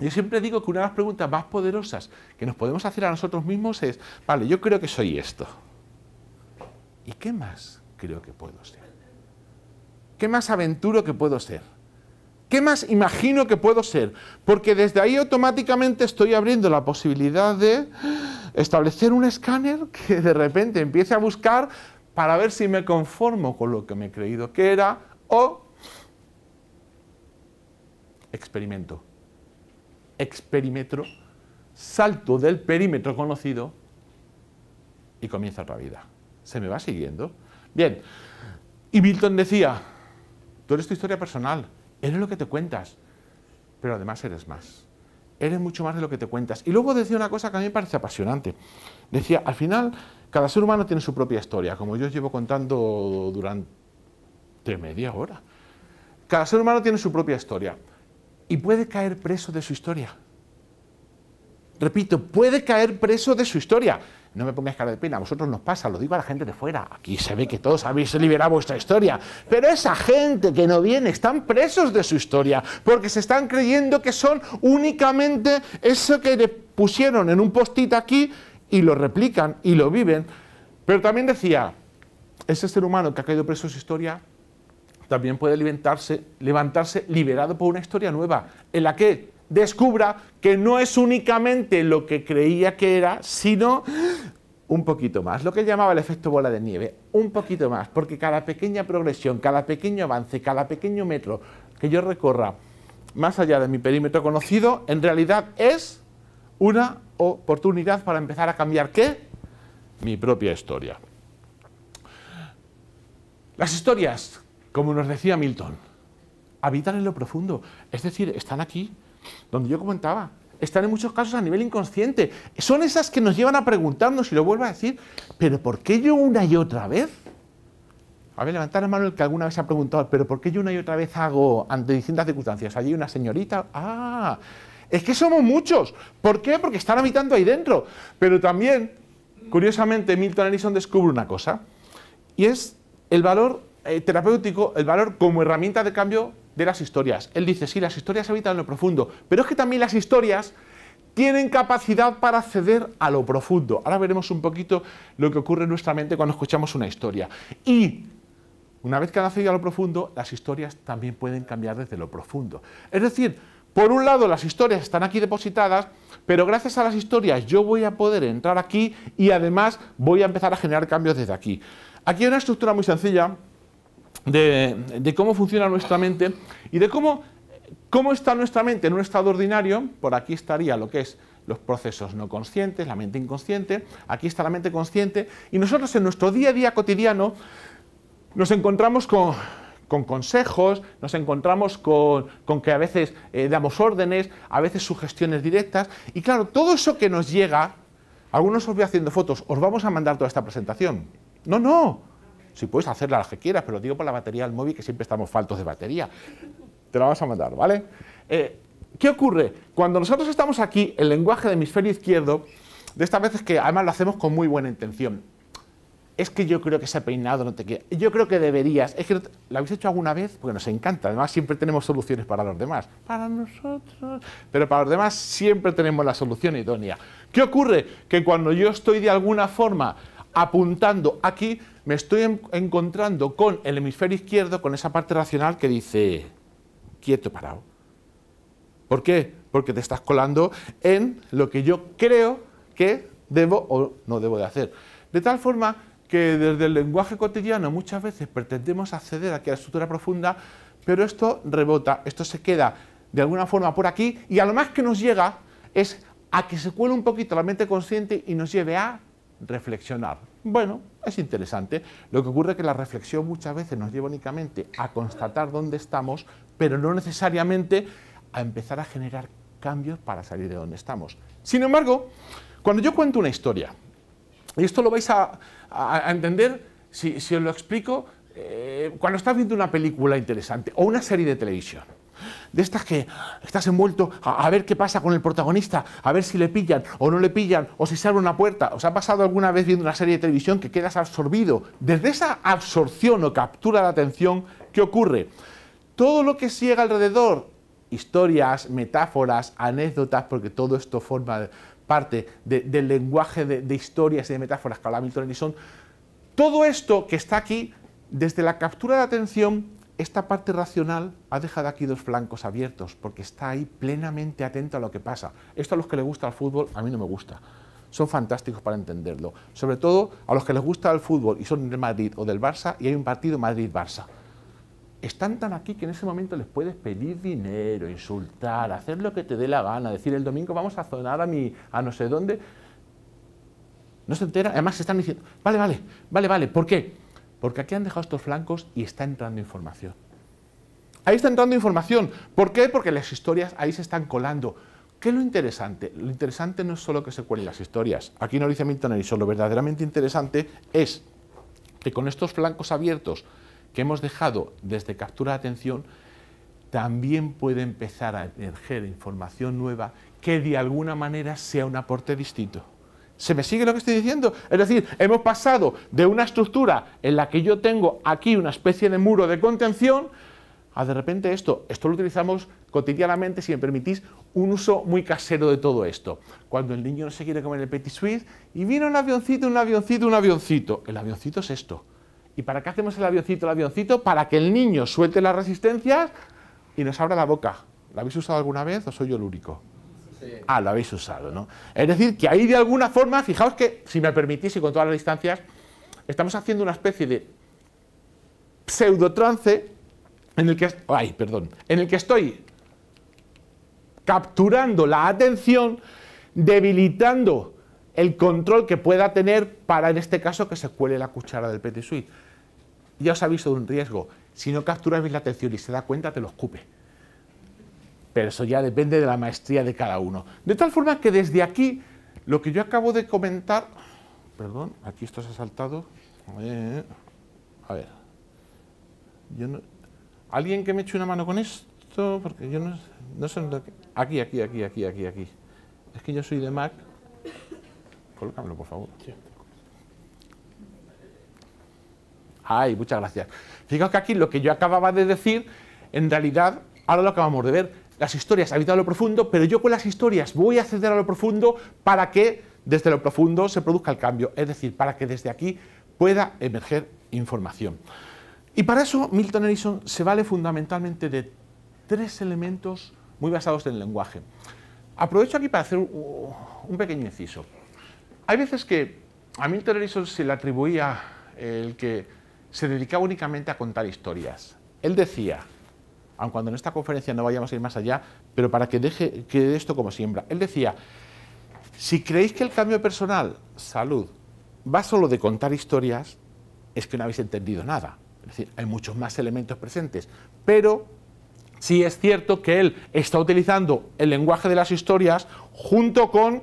yo siempre digo que una de las preguntas más poderosas que nos podemos hacer a nosotros mismos es, vale, yo creo que soy esto. ¿Y qué más creo que puedo ser? ¿Qué más aventuro que puedo ser? ¿Qué más imagino que puedo ser? Porque desde ahí automáticamente estoy abriendo la posibilidad de establecer un escáner que de repente empiece a buscar para ver si me conformo con lo que me he creído que era o experimento, experimetro, salto del perímetro conocido y comienza otra vida. ¿Se me va siguiendo? Bien, y Milton decía, tú eres tu historia personal, Eres lo que te cuentas, pero además eres más. Eres mucho más de lo que te cuentas. Y luego decía una cosa que a mí me parece apasionante. Decía, al final, cada ser humano tiene su propia historia, como yo os llevo contando durante media hora. Cada ser humano tiene su propia historia y puede caer preso de su historia. Repito, puede caer preso de su historia no me pongáis cara de pena, vosotros nos pasa, lo digo a la gente de fuera, aquí se ve que todos habéis liberado vuestra historia, pero esa gente que no viene están presos de su historia, porque se están creyendo que son únicamente eso que le pusieron en un postito aquí y lo replican y lo viven. Pero también decía, ese ser humano que ha caído preso de su historia también puede levantarse, levantarse liberado por una historia nueva, en la que descubra que no es únicamente lo que creía que era, sino un poquito más, lo que llamaba el efecto bola de nieve, un poquito más, porque cada pequeña progresión, cada pequeño avance, cada pequeño metro que yo recorra más allá de mi perímetro conocido, en realidad es una oportunidad para empezar a cambiar qué? Mi propia historia. Las historias, como nos decía Milton, habitan en lo profundo, es decir, están aquí, donde yo comentaba, están en muchos casos a nivel inconsciente. Son esas que nos llevan a preguntarnos, y lo vuelvo a decir, pero ¿por qué yo una y otra vez? A ver, levantar la mano el que alguna vez se ha preguntado, pero ¿por qué yo una y otra vez hago ante distintas circunstancias? Allí una señorita, ah, es que somos muchos. ¿Por qué? Porque están habitando ahí dentro. Pero también, curiosamente, Milton Erickson descubre una cosa, y es el valor eh, terapéutico, el valor como herramienta de cambio de las historias. Él dice, sí, las historias habitan lo profundo, pero es que también las historias tienen capacidad para acceder a lo profundo. Ahora veremos un poquito lo que ocurre en nuestra mente cuando escuchamos una historia. Y una vez que han accedido a lo profundo, las historias también pueden cambiar desde lo profundo. Es decir, por un lado, las historias están aquí depositadas, pero gracias a las historias yo voy a poder entrar aquí y además voy a empezar a generar cambios desde aquí. Aquí hay una estructura muy sencilla de, cómo funciona nuestra mente y de cómo, está nuestra mente en un estado ordinario. Por aquí estaría lo que es los procesos no conscientes, la mente inconsciente, aquí está la mente consciente, y nosotros en nuestro día a día cotidiano nos encontramos con, consejos, nos encontramos con, que a veces eh, damos órdenes, a veces sugestiones directas, y claro, todo eso que nos llega, algunos os voy haciendo fotos, os vamos a mandar toda esta presentación. No, no, si puedes hacerla las que quieras, pero digo por la batería del móvil que siempre estamos faltos de batería. Te la vas a mandar, ¿vale? Eh, ¿Qué ocurre? Cuando nosotros estamos aquí, el lenguaje de hemisferio izquierdo, de estas veces que además lo hacemos con muy buena intención. Es que yo creo que ese peinado no te queda. Yo creo que deberías. Es que lo habéis hecho alguna vez porque nos encanta. Además, siempre tenemos soluciones para los demás. Para nosotros. Pero para los demás siempre tenemos la solución idónea. ¿Qué ocurre? Que cuando yo estoy de alguna forma apuntando aquí, me estoy encontrando con el hemisferio izquierdo, con esa parte racional que dice, quieto, parado. ¿Por qué? Porque te estás colando en lo que yo creo que debo o no debo de hacer. De tal forma que desde el lenguaje cotidiano muchas veces pretendemos acceder a la estructura profunda, pero esto rebota, esto se queda de alguna forma por aquí y a lo más que nos llega es a que se cuele un poquito la mente consciente y nos lleve a reflexionar. Bueno, es interesante. Lo que ocurre es que la reflexión muchas veces nos lleva únicamente a constatar dónde estamos, pero no necesariamente a empezar a generar cambios para salir de donde estamos. Sin embargo, cuando yo cuento una historia, y esto lo vais a, entender si, os lo explico, eh, cuando estás viendo una película interesante o una serie de televisión, de estas que estás envuelto a, ver qué pasa con el protagonista, a ver si le pillan o no le pillan, o si se abre una puerta. ¿Os ha pasado alguna vez viendo una serie de televisión que quedas absorbido? Desde esa absorción o captura de atención, ¿qué ocurre? Todo lo que sigue alrededor, historias, metáforas, anécdotas, porque todo esto forma parte del lenguaje de, historias y de metáforas que habla Milton son todo esto que está aquí, desde la captura de atención esta parte racional ha dejado aquí dos flancos abiertos porque está ahí plenamente atento a lo que pasa. Esto a los que les gusta el fútbol, a mí no me gusta. Son fantásticos para entenderlo. Sobre todo a los que les gusta el fútbol y son del Madrid o del Barça y hay un partido Madrid-Barça. Están tan aquí que en ese momento les puedes pedir dinero, insultar, hacer lo que te dé la gana, decir el domingo vamos a zonar a, mi, a no sé dónde. No se entera, además se están diciendo, vale, vale, vale, vale, ¿por qué? Porque aquí han dejado estos flancos y está entrando información. Ahí está entrando información. ¿Por qué? Porque las historias ahí se están colando. ¿Qué es lo interesante? Lo interesante no es solo que se cuelen las historias. Aquí no lo dice Milton Lo verdaderamente interesante es que con estos flancos abiertos que hemos dejado desde captura de atención, también puede empezar a emerger información nueva que de alguna manera sea un aporte distinto. ¿Se me sigue lo que estoy diciendo? Es decir, hemos pasado de una estructura en la que yo tengo aquí una especie de muro de contención a de repente esto. Esto lo utilizamos cotidianamente, si me permitís, un uso muy casero de todo esto. Cuando el niño no se quiere comer el petit suisse y viene un avioncito, un avioncito, un avioncito. El avioncito es esto. ¿Y para qué hacemos el avioncito, el avioncito? Para que el niño suelte las resistencias y nos abra la boca. ¿La habéis usado alguna vez o soy yo el único? ah, lo habéis usado, ¿no? Es decir, que ahí de alguna forma, fijaos que, si me permitís y con todas las distancias, estamos haciendo una especie de pseudotrance en el que, perdón, en el que estoy capturando la atención, debilitando el control que pueda tener para, en este caso, que se cuele la cuchara del petit suite. Ya os aviso de un riesgo. Si no capturas la atención y se da cuenta, te lo escupe eso ya depende de la maestría de cada uno. De tal forma que desde aquí, lo que yo acabo de comentar, perdón, aquí esto se ha saltado, eh, a ver, alguien que me eche una mano con esto, porque yo no, sé, aquí, aquí, aquí, aquí, aquí, aquí, es que yo soy de Mac, colócamelo por favor. Ay, muchas gracias. Fijaos que aquí lo que yo acababa de decir, en realidad, ahora lo acabamos de ver, las historias habitan lo profundo, pero yo con las historias voy a acceder a lo profundo para que desde lo profundo se produzca el cambio, es decir, para que desde aquí pueda emerger información. Y para eso Milton Erickson se vale fundamentalmente de tres elementos muy basados en el lenguaje. Aprovecho aquí para hacer un pequeño inciso. Hay veces que a Milton Erickson se le atribuía el que se dedicaba únicamente a contar historias. Él decía, aunque en esta conferencia no vayamos a ir más allá, pero para que deje quede esto como siembra. Él decía, si creéis que el cambio personal, salud, va solo de contar historias, es que no habéis entendido nada. Es decir, hay muchos más elementos presentes, pero sí es cierto que él está utilizando el lenguaje de las historias junto con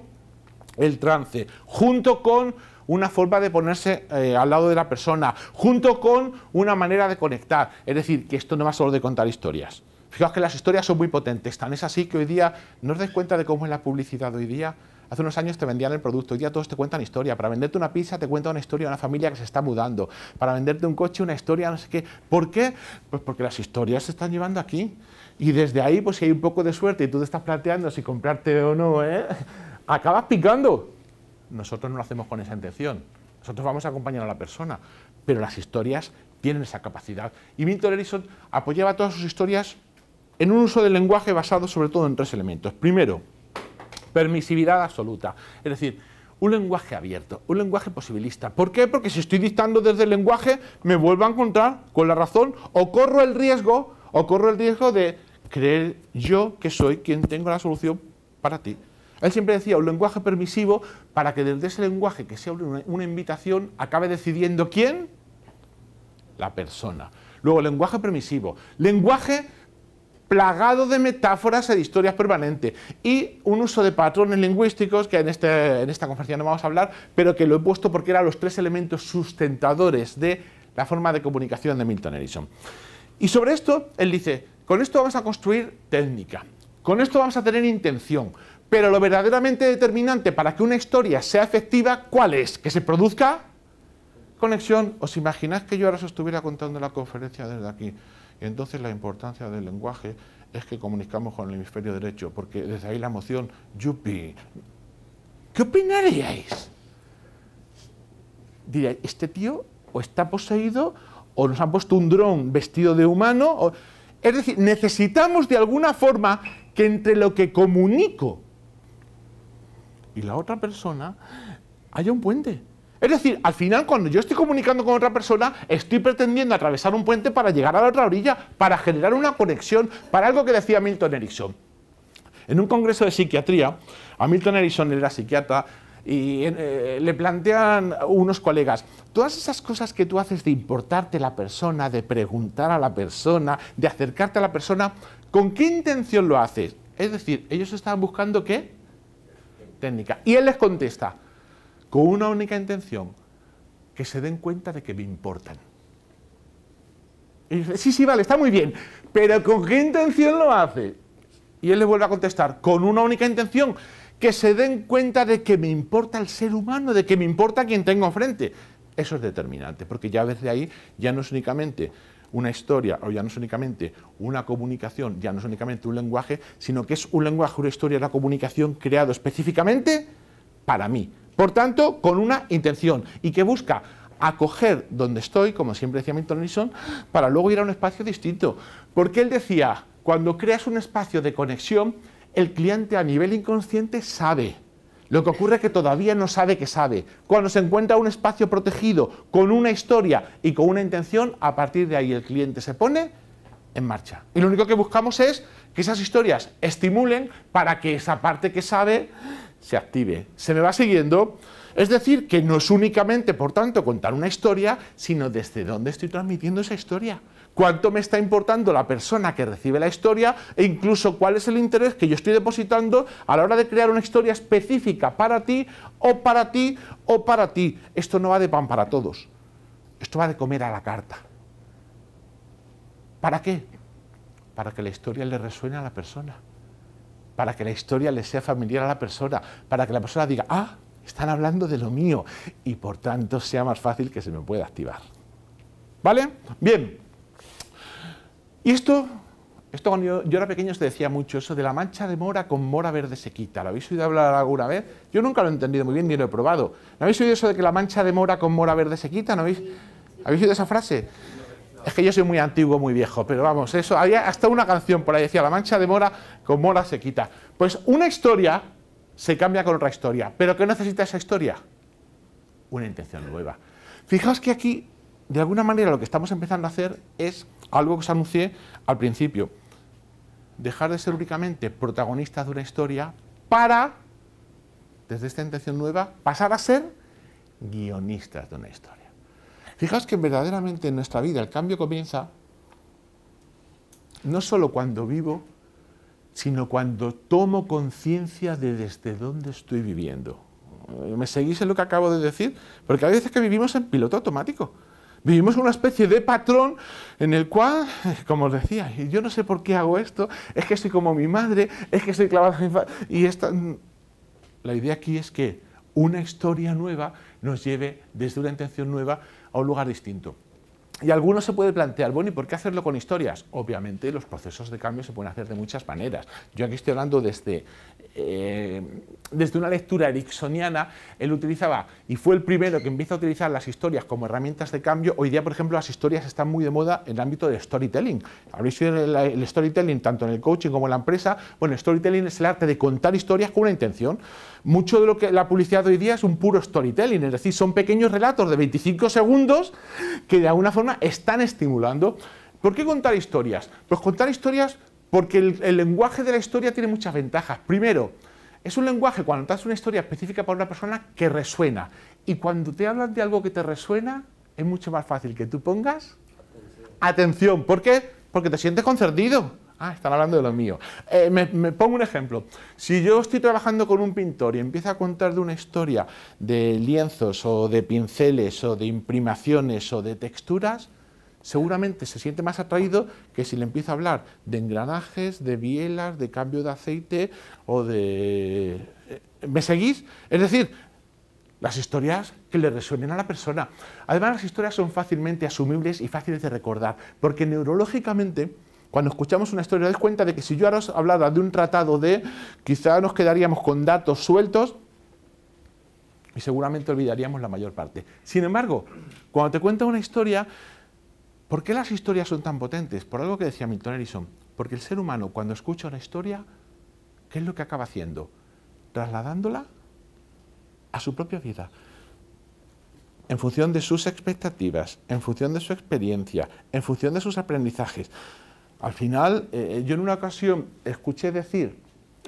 el trance, junto con una forma de ponerse eh, al lado de la persona, junto con una manera de conectar. Es decir, que esto no va solo de contar historias. Fijaos que las historias son muy potentes, tan es así que hoy día, ¿no os dais cuenta de cómo es la publicidad hoy día? Hace unos años te vendían el producto, hoy día todos te cuentan historia. Para venderte una pizza te cuentan una historia de una familia que se está mudando. Para venderte un coche una historia, no sé qué. ¿Por qué? Pues porque las historias se están llevando aquí. Y desde ahí, pues si hay un poco de suerte y tú te estás planteando si comprarte o no, ¿eh? acabas picando nosotros no lo hacemos con esa intención. Nosotros vamos a acompañar a la persona, pero las historias tienen esa capacidad. Y Milton Erickson apoyaba todas sus historias en un uso del lenguaje basado sobre todo en tres elementos. Primero, permisividad absoluta, es decir, un lenguaje abierto, un lenguaje posibilista. ¿Por qué? Porque si estoy dictando desde el lenguaje, me vuelvo a encontrar con la razón o corro el riesgo, o corro el riesgo de creer yo que soy quien tengo la solución para ti. Él siempre decía un lenguaje permisivo, para que desde ese lenguaje que sea una, una invitación acabe decidiendo quién? La persona. Luego, lenguaje permisivo. Lenguaje plagado de metáforas e historias permanentes y un uso de patrones lingüísticos que este, en, esta conferencia no vamos a hablar, pero que lo he puesto porque eran los tres elementos sustentadores de la forma de comunicación de Milton Erickson. Y sobre esto, él dice, con esto vamos a construir técnica, con esto vamos a tener intención, pero lo verdaderamente determinante para que una historia sea efectiva, ¿cuál es? Que se produzca conexión. ¿Os imagináis que yo ahora os estuviera contando la conferencia desde aquí? Y entonces la importancia del lenguaje es que comunicamos con el hemisferio derecho, porque desde ahí la emoción, yupi. ¿Qué opinaríais? Diríais, este tío o está poseído o nos han puesto un dron vestido de humano. Es decir, necesitamos de alguna forma que entre lo que comunico y la otra persona, haya un puente. Es decir, al final cuando yo estoy comunicando con otra persona, estoy pretendiendo atravesar un puente para llegar a la otra orilla, para generar una conexión, para algo que decía Milton Erickson. En un congreso de psiquiatría, a Milton Erickson era psiquiatra, y eh, le plantean unos colegas, todas esas cosas que tú haces de importarte la persona, de preguntar a la persona, de acercarte a la persona, ¿con qué intención lo haces? Es decir, ellos estaban buscando qué? Y él les contesta, con una única intención, que se den cuenta de que me importan. Y dice, sí, sí, vale, está muy bien, pero ¿con qué intención lo hace? Y él les vuelve a contestar, con una única intención, que se den cuenta de que me importa el ser humano, de que me importa quien tengo enfrente. Eso es determinante, porque ya desde ahí ya no es únicamente una historia, o ya no es únicamente una comunicación, ya no es únicamente un lenguaje, sino que es un lenguaje, una historia, la comunicación creado específicamente para mí. Por tanto, con una intención y que busca acoger donde estoy, como siempre decía Milton Nelson, para luego ir a un espacio distinto. Porque él decía, cuando creas un espacio de conexión, el cliente a nivel inconsciente sabe lo que ocurre es que todavía no sabe que sabe. Cuando se encuentra un espacio protegido, con una historia y con una intención, a partir de ahí el cliente se pone en marcha. Y lo único que buscamos es que esas historias estimulen para que esa parte que sabe se active. ¿Se me va siguiendo? Es decir, que no es únicamente, por tanto, contar una historia, sino desde dónde estoy transmitiendo esa historia cuánto me está importando la persona que recibe la historia e incluso cuál es el interés que yo estoy depositando a la hora de crear una historia específica para ti o para ti o para ti. Esto no va de pan para todos. Esto va de comer a la carta. ¿Para qué? Para que la historia le resuene a la persona. Para que la historia le sea familiar a la persona. Para que la persona diga, ah, están hablando de lo mío. Y por tanto sea más fácil que se me pueda activar. ¿Vale? Bien. Y esto, esto cuando yo, era pequeño se decía mucho, eso de la mancha de mora con mora verde se quita. ¿Lo habéis oído hablar alguna vez? Yo nunca lo he entendido muy bien ni lo he probado. ¿No habéis oído eso de que la mancha de mora con mora verde se quita? ¿No habéis, ¿habéis oído esa frase? Es que yo soy muy antiguo, muy viejo, pero vamos, eso, había hasta una canción por ahí decía, la mancha de mora con mora se quita. Pues una historia se cambia con otra historia, pero ¿qué necesita esa historia? Una intención nueva. Fijaos que aquí, de alguna manera, lo que estamos empezando a hacer es algo que os anuncié al principio. Dejar de ser únicamente protagonistas de una historia para, desde esta intención nueva, pasar a ser guionistas de una historia. Fijaos que verdaderamente en nuestra vida el cambio comienza no solo cuando vivo, sino cuando tomo conciencia de desde dónde estoy viviendo. ¿Me seguís en lo que acabo de decir? Porque hay veces que vivimos en piloto automático vivimos una especie de patrón en el cual, como os decía, yo no sé por qué hago esto, es que soy como mi madre, es que soy clavada en y esta... Mm, la idea aquí es que una historia nueva nos lleve desde una intención nueva a un lugar distinto. Y alguno se puede plantear, bueno, ¿y por qué hacerlo con historias? Obviamente los procesos de cambio se pueden hacer de muchas maneras. Yo aquí estoy hablando desde, eh, desde una lectura ericksoniana, él utilizaba, y fue el primero que empieza a utilizar las historias como herramientas de cambio. Hoy día, por ejemplo, las historias están muy de moda en el ámbito del storytelling. Habréis visto el, storytelling tanto en el coaching como en la empresa. Bueno, el storytelling es el arte de contar historias con una intención. Mucho de lo que la publicidad hoy día es un puro storytelling, es decir, son pequeños relatos de 25 segundos que de alguna forma están estimulando. ¿Por qué contar historias? Pues contar historias porque el, lenguaje de la historia tiene muchas ventajas. Primero, es un lenguaje, cuando te una historia específica para una persona, que resuena. Y cuando te hablan de algo que te resuena, es mucho más fácil que tú pongas atención. ¿Por qué? Porque te sientes concernido. Ah, están hablando de lo mío. Eh, me, pongo un ejemplo. Si yo estoy trabajando con un pintor y empieza a contar de una historia de lienzos o de pinceles o de imprimaciones o de texturas, seguramente se siente más atraído que si le empiezo a hablar de engranajes, de bielas, de cambio de aceite o de... Eh, ¿Me seguís? Es decir, las historias que le resuenen a la persona. Además, las historias son fácilmente asumibles y fáciles de recordar, porque neurológicamente cuando escuchamos una historia, te dais cuenta de que si yo ahora os hablara de un tratado de, quizá nos quedaríamos con datos sueltos y seguramente olvidaríamos la mayor parte. Sin embargo, cuando te cuento una historia, ¿por qué las historias son tan potentes? Por algo que decía Milton Erickson, porque el ser humano cuando escucha una historia, ¿qué es lo que acaba haciendo? Trasladándola a su propia vida en función de sus expectativas, en función de su experiencia, en función de sus aprendizajes. Al final, eh, eh, yo en una ocasión escuché decir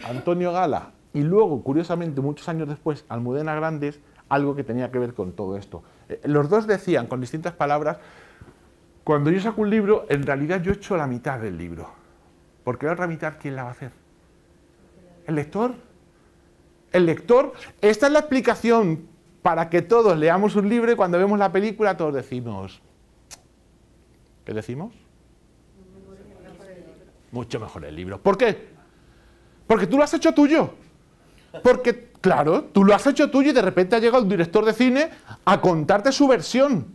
a Antonio Gala y luego, curiosamente, muchos años después, Almudena Grandes, algo que tenía que ver con todo esto. Eh, los dos decían, con distintas palabras, cuando yo saco un libro, en realidad yo he hecho la mitad del libro. Porque la otra mitad, ¿quién la va a hacer? ¿El lector? ¿El lector? Esta es la explicación para que todos leamos un libro y cuando vemos la película todos decimos... ¿Qué decimos? mucho mejor el libro. ¿Por qué? Porque tú lo has hecho tuyo. Porque, claro, tú lo has hecho tuyo y de repente ha llegado el director de cine a contarte su versión.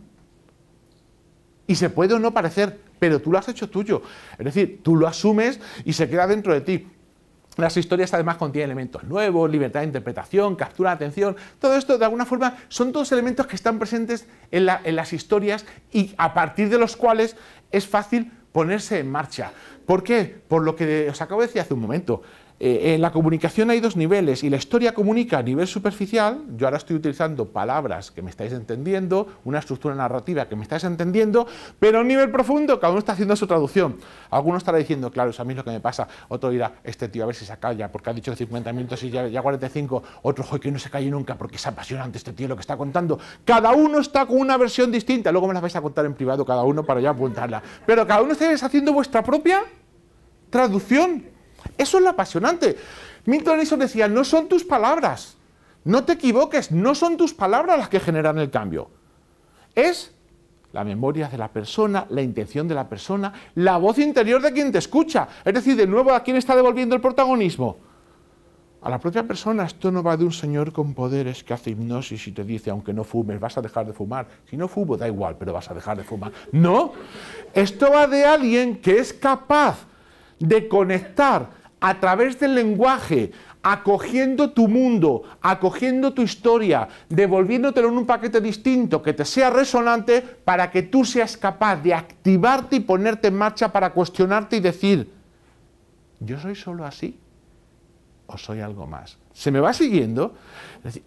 Y se puede o no parecer, pero tú lo has hecho tuyo. Es decir, tú lo asumes y se queda dentro de ti. Las historias además contienen elementos nuevos, libertad de interpretación, captura de atención, todo esto de alguna forma son todos elementos que están presentes en, en las historias y a partir de los cuales es fácil ponerse en marcha. ¿Por qué? Por lo que os acabo de decir hace un momento. Eh, en la comunicación hay dos niveles y la historia comunica a nivel superficial, yo ahora estoy utilizando palabras que me estáis entendiendo, una estructura narrativa que me estáis entendiendo, pero a nivel profundo cada uno está haciendo su traducción. Alguno estará diciendo, claro, eso a mí es lo que me pasa, otro dirá, este tío a ver si se calla porque ha dicho 50 minutos y ya, ya 45, otro joy que no se calle nunca porque es apasionante este tío lo que está contando. Cada uno está con una versión distinta, luego me las vais a contar en privado cada uno para ya apuntarla, pero cada uno estáis haciendo vuestra propia traducción eso es lo apasionante. Milton Erickson decía, no son tus palabras, no te equivoques, no son tus palabras las que generan el cambio. Es la memoria de la persona, la intención de la persona, la voz interior de quien te escucha. Es decir, de nuevo, ¿a quién está devolviendo el protagonismo? A la propia persona, esto no va de un señor con poderes que hace hipnosis y te dice, aunque no fumes, vas a dejar de fumar. Si no fumo, da igual, pero vas a dejar de fumar. No, esto va de alguien que es capaz de conectar a través del lenguaje, acogiendo tu mundo, acogiendo tu historia, devolviéndotelo en un paquete distinto que te sea resonante para que tú seas capaz de activarte y ponerte en marcha para cuestionarte y decir, yo soy solo así o soy algo más. ¿Se me va siguiendo?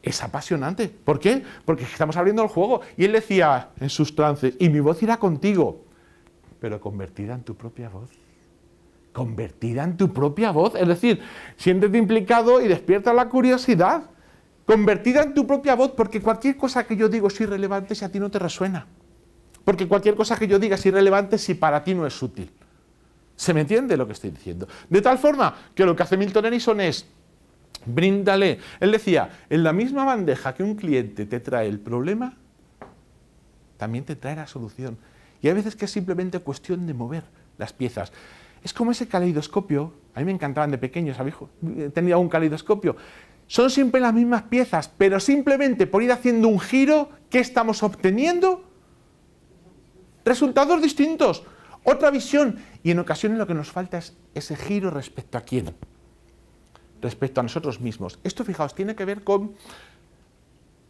Es apasionante. ¿Por qué? Porque estamos abriendo el juego. Y él decía en sus trances, y mi voz irá contigo, pero convertida en tu propia voz convertida en tu propia voz. Es decir, siéntete implicado y despierta la curiosidad. Convertida en tu propia voz, porque cualquier cosa que yo digo es irrelevante si a ti no te resuena. Porque cualquier cosa que yo diga es irrelevante si para ti no es útil. ¿Se me entiende lo que estoy diciendo? De tal forma que lo que hace Milton Erickson es, bríndale. Él decía, en la misma bandeja que un cliente te trae el problema, también te trae la solución. Y hay veces que es simplemente cuestión de mover las piezas. Es como ese caleidoscopio, a mí me encantaban de pequeño, ¿sabéis? tenía un caleidoscopio. Son siempre las mismas piezas, pero simplemente por ir haciendo un giro, ¿qué estamos obteniendo? Resultados distintos, otra visión. Y en ocasiones lo que nos falta es ese giro respecto a quién, respecto a nosotros mismos. Esto, fijaos, tiene que ver con,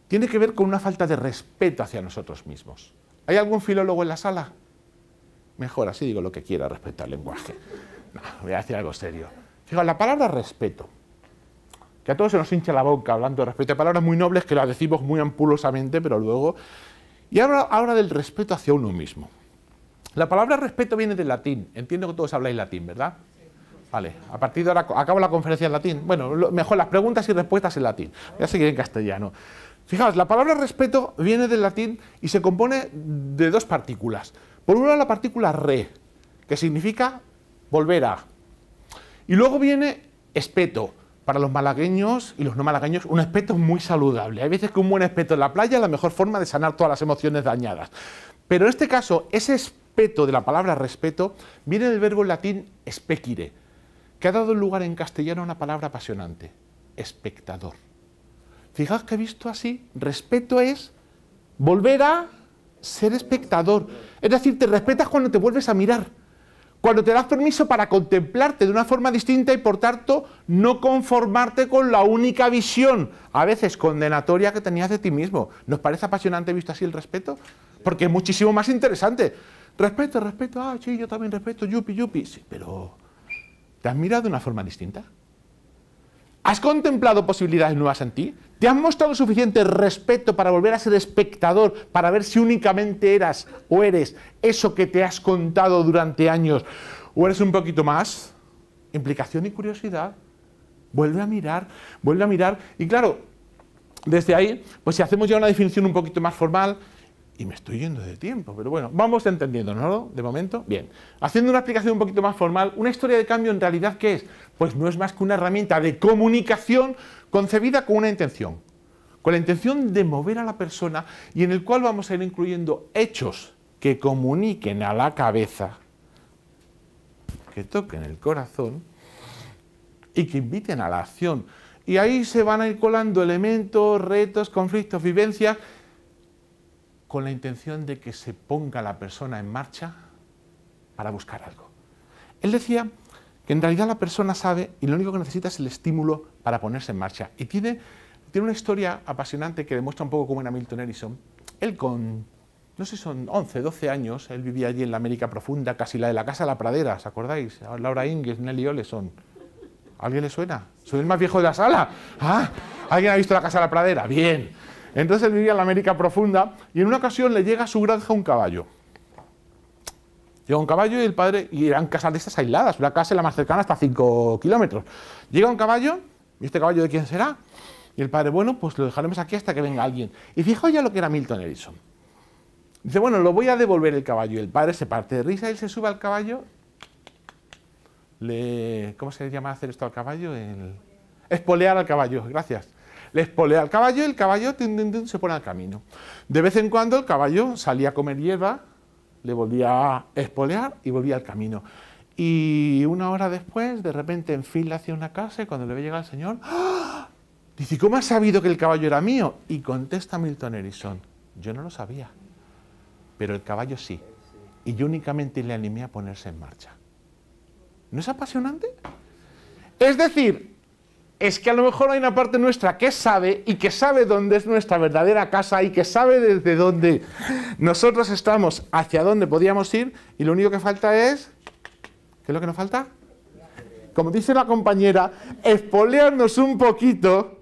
tiene que ver con una falta de respeto hacia nosotros mismos. ¿Hay algún filólogo en la sala? mejor así digo lo que quiera respecto al lenguaje. voy a decir algo serio. Fijaos, la palabra respeto, que a todos se nos hincha la boca hablando de respeto, hay palabras muy nobles que las decimos muy ampulosamente, pero luego... Y ahora, ahora del respeto hacia uno mismo. La palabra respeto viene del latín, entiendo que todos habláis latín, ¿verdad? Vale, a partir de ahora acabo la conferencia en latín. Bueno, mejor las preguntas y respuestas en latín. Ya a seguir en castellano. Fijaos, la palabra respeto viene del latín y se compone de dos partículas. Por un lado la partícula re, que significa volver a. Y luego viene espeto. Para los malagueños y los no malagueños, un espeto es muy saludable. Hay veces que un buen espeto en la playa es la mejor forma de sanar todas las emociones dañadas. Pero en este caso, ese espeto de la palabra respeto viene del verbo en latín espequire, que ha dado lugar en castellano a una palabra apasionante, espectador. Fijaos que he visto así, respeto es volver a ser espectador. Es decir, te respetas cuando te vuelves a mirar, cuando te das permiso para contemplarte de una forma distinta y por tanto no conformarte con la única visión, a veces condenatoria que tenías de ti mismo. ¿Nos parece apasionante visto así el respeto? Porque es muchísimo más interesante. Respeto, respeto, ah, sí, yo también respeto, yupi, yupi. Sí, pero ¿te has mirado de una forma distinta? ¿Has contemplado posibilidades nuevas en ti? ¿Te has mostrado suficiente respeto para volver a ser espectador, para ver si únicamente eras o eres eso que te has contado durante años? ¿O eres un poquito más? Implicación y curiosidad. Vuelve a mirar, vuelve a mirar. Y claro, desde ahí, pues si hacemos ya una definición un poquito más formal, y me estoy yendo de tiempo, pero bueno, vamos entendiendo, ¿no? De momento, bien. Haciendo una explicación un poquito más formal, una historia de cambio en realidad, ¿qué es? Pues no es más que una herramienta de comunicación concebida con una intención, con la intención de mover a la persona y en el cual vamos a ir incluyendo hechos que comuniquen a la cabeza, que toquen el corazón y que inviten a la acción. Y ahí se van a ir colando elementos, retos, conflictos, vivencias con la intención de que se ponga la persona en marcha para buscar algo. Él decía que en realidad la persona sabe y lo único que necesita es el estímulo para ponerse en marcha. Y tiene, tiene una historia apasionante que demuestra un poco cómo era Milton Erickson. Él con, no sé, son 11, 12 años, él vivía allí en la América Profunda, casi la de la Casa de la Pradera, ¿os acordáis? Laura Ingalls, Nelly Oleson. ¿Alguien le suena? Soy el más viejo de la sala. ¿Ah? ¿Alguien ha visto la Casa de la Pradera? Bien. Entonces vivía en la América profunda y en una ocasión le llega a su granja un caballo. Llega un caballo y el padre, y eran casas de estas aisladas, una casa la más cercana hasta 5 kilómetros. Llega un caballo, ¿y este caballo de quién será? Y el padre, bueno, pues lo dejaremos aquí hasta que venga alguien. Y fijo ya lo que era Milton Edison. Dice, bueno, lo voy a devolver el caballo. y El padre se parte de risa, y se sube al caballo, le... ¿Cómo se llama hacer esto al caballo? Espolear al caballo, gracias le espolea al caballo y el caballo se pone al camino. De vez en cuando el caballo salía a comer hierba, le volvía a espolear y volvía al camino. Y una hora después, de repente en le hacia una casa y cuando le ve llegar el señor, ¡ah! dice, ¿cómo has sabido que el caballo era mío? Y contesta Milton Erickson, yo no lo sabía, pero el caballo sí. Y yo únicamente le animé a ponerse en marcha. ¿No es apasionante? Es decir, es que a lo mejor hay una parte nuestra que sabe y que sabe dónde es nuestra verdadera casa y que sabe desde dónde nosotros estamos, hacia dónde podíamos ir y lo único que falta es... ¿Qué es lo que nos falta? Como dice la compañera, espolearnos un poquito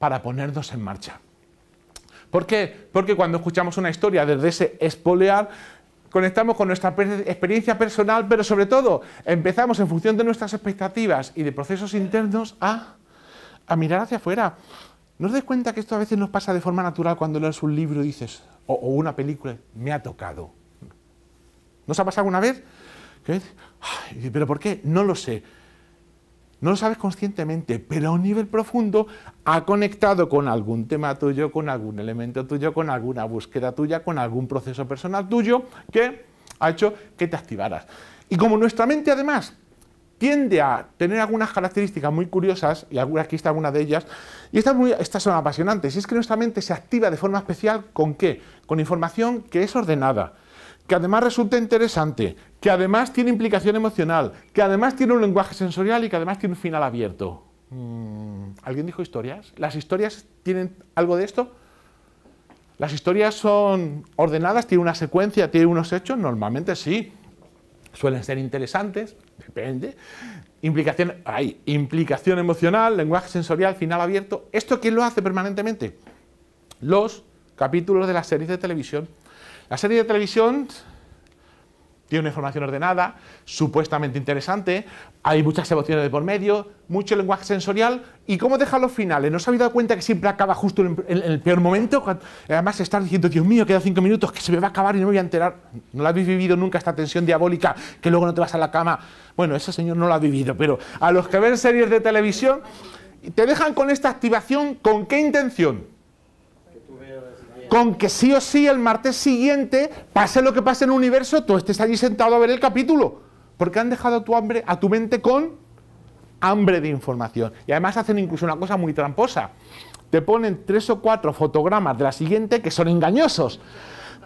para ponernos en marcha. ¿Por qué? Porque cuando escuchamos una historia desde ese espolear, conectamos con nuestra experiencia personal, pero sobre todo empezamos en función de nuestras expectativas y de procesos internos a, mirar hacia afuera. ¿No os dais cuenta que esto a veces nos pasa de forma natural cuando lees un libro y dices, o, una película, me ha tocado? ¿Nos ha pasado alguna vez? ¿Pero por qué? No lo sé. No lo sabes conscientemente, pero a un nivel profundo ha conectado con algún tema tuyo, con algún elemento tuyo, con alguna búsqueda tuya, con algún proceso personal tuyo que ha hecho que te activaras. Y como nuestra mente además tiende a tener algunas características muy curiosas, y aquí está alguna de ellas, y estas, son apasionantes, y es que nuestra mente se activa de forma especial con qué? Con información que es ordenada que además resulta interesante, que además tiene implicación emocional, que además tiene un lenguaje sensorial y que además tiene un final abierto. Mm, ¿Alguien dijo historias? ¿Las historias tienen algo de esto? ¿Las historias son ordenadas? ¿Tienen una secuencia? ¿Tienen unos hechos? Normalmente sí. Suelen ser interesantes, depende. Implicación, hay implicación emocional, lenguaje sensorial, final abierto. ¿Esto quién lo hace permanentemente? Los capítulos de las series de televisión la serie de televisión tiene una información ordenada, supuestamente interesante, hay muchas emociones de por medio, mucho lenguaje sensorial. ¿Y cómo deja los finales? ¿No os habéis dado cuenta que siempre acaba justo en, el peor momento? Además, estar diciendo, Dios mío, quedan cinco minutos, que se me va a acabar y no me voy a enterar. ¿No la habéis vivido nunca esta tensión diabólica que luego no te vas a la cama? Bueno, ese señor no lo ha vivido, pero a los que ven series de televisión, te dejan con esta activación, ¿con qué intención? Con que sí o sí el martes siguiente, pase lo que pase en el universo, tú estés allí sentado a ver el capítulo. Porque han dejado a tu, hambre, a tu mente con hambre de información. Y además hacen incluso una cosa muy tramposa. Te ponen tres o cuatro fotogramas de la siguiente que son engañosos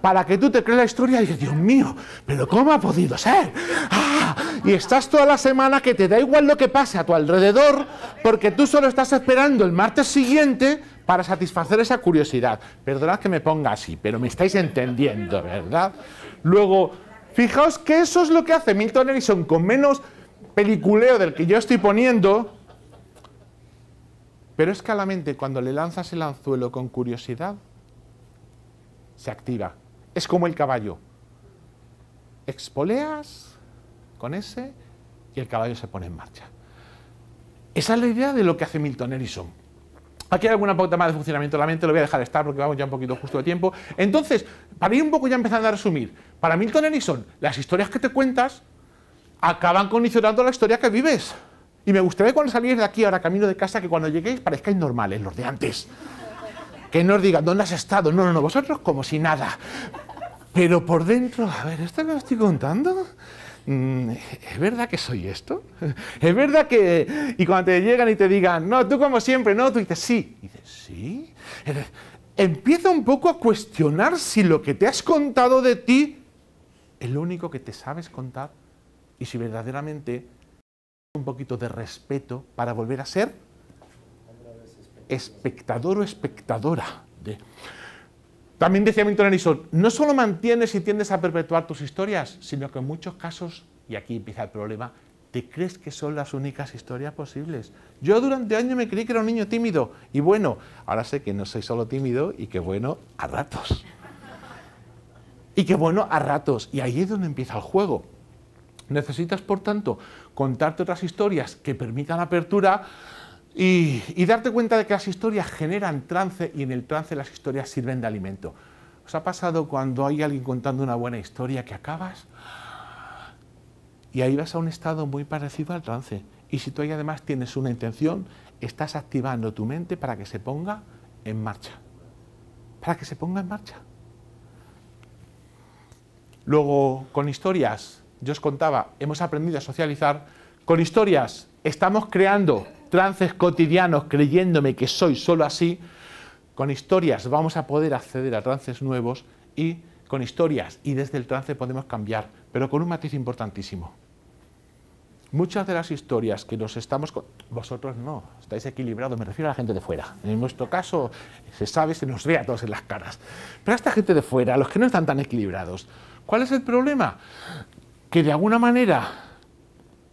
para que tú te creas la historia y dices, Dios mío, pero ¿cómo ha podido ser? ¡Ah! Y estás toda la semana que te da igual lo que pase a tu alrededor, porque tú solo estás esperando el martes siguiente para satisfacer esa curiosidad. Perdonad que me ponga así, pero me estáis entendiendo, ¿verdad? Luego, fijaos que eso es lo que hace Milton Erickson con menos peliculeo del que yo estoy poniendo, pero es que a la mente cuando le lanzas el anzuelo con curiosidad, se activa. Es como el caballo. Expoleas con ese y el caballo se pone en marcha. Esa es la idea de lo que hace Milton Erickson. Aquí hay alguna pauta más de funcionamiento la mente, lo voy a dejar estar porque vamos ya un poquito justo de tiempo. Entonces, para ir un poco ya empezando a resumir, para Milton Ellison, las historias que te cuentas acaban condicionando la historia que vives. Y me gustaría cuando salíais de aquí ahora camino de casa que cuando lleguéis parezcáis normales, los de antes. Que no os digan, ¿dónde has estado? No, no, no, vosotros como si nada. Pero por dentro, a ver, ¿esto que os estoy contando? Mm, ¿es verdad que soy esto? ¿Es verdad que...? Y cuando te llegan y te digan, no, tú como siempre, no, tú dices, sí. Y dices, sí. Empieza un poco a cuestionar si lo que te has contado de ti es lo único que te sabes contar y si verdaderamente un poquito de respeto para volver a ser espectador o espectadora. De, también decía Milton Erickson, no solo mantienes y tiendes a perpetuar tus historias, sino que en muchos casos, y aquí empieza el problema, te crees que son las únicas historias posibles. Yo durante años me creí que era un niño tímido, y bueno, ahora sé que no soy solo tímido y que bueno, a ratos. Y que bueno, a ratos. Y ahí es donde empieza el juego. Necesitas, por tanto, contarte otras historias que permitan apertura y, darte cuenta de que las historias generan trance y en el trance las historias sirven de alimento. ¿Os ha pasado cuando hay alguien contando una buena historia que acabas? Y ahí vas a un estado muy parecido al trance. Y si tú ahí además tienes una intención, estás activando tu mente para que se ponga en marcha. Para que se ponga en marcha. Luego, con historias, yo os contaba, hemos aprendido a socializar. Con historias, estamos creando trances cotidianos creyéndome que soy solo así, con historias vamos a poder acceder a trances nuevos y con historias y desde el trance podemos cambiar, pero con un matiz importantísimo. Muchas de las historias que nos estamos... Vosotros no, estáis equilibrados, me refiero a la gente de fuera. En nuestro caso, se sabe, se nos ve a todos en las caras. Pero a esta gente de fuera, a los que no están tan equilibrados, ¿cuál es el problema? Que de alguna manera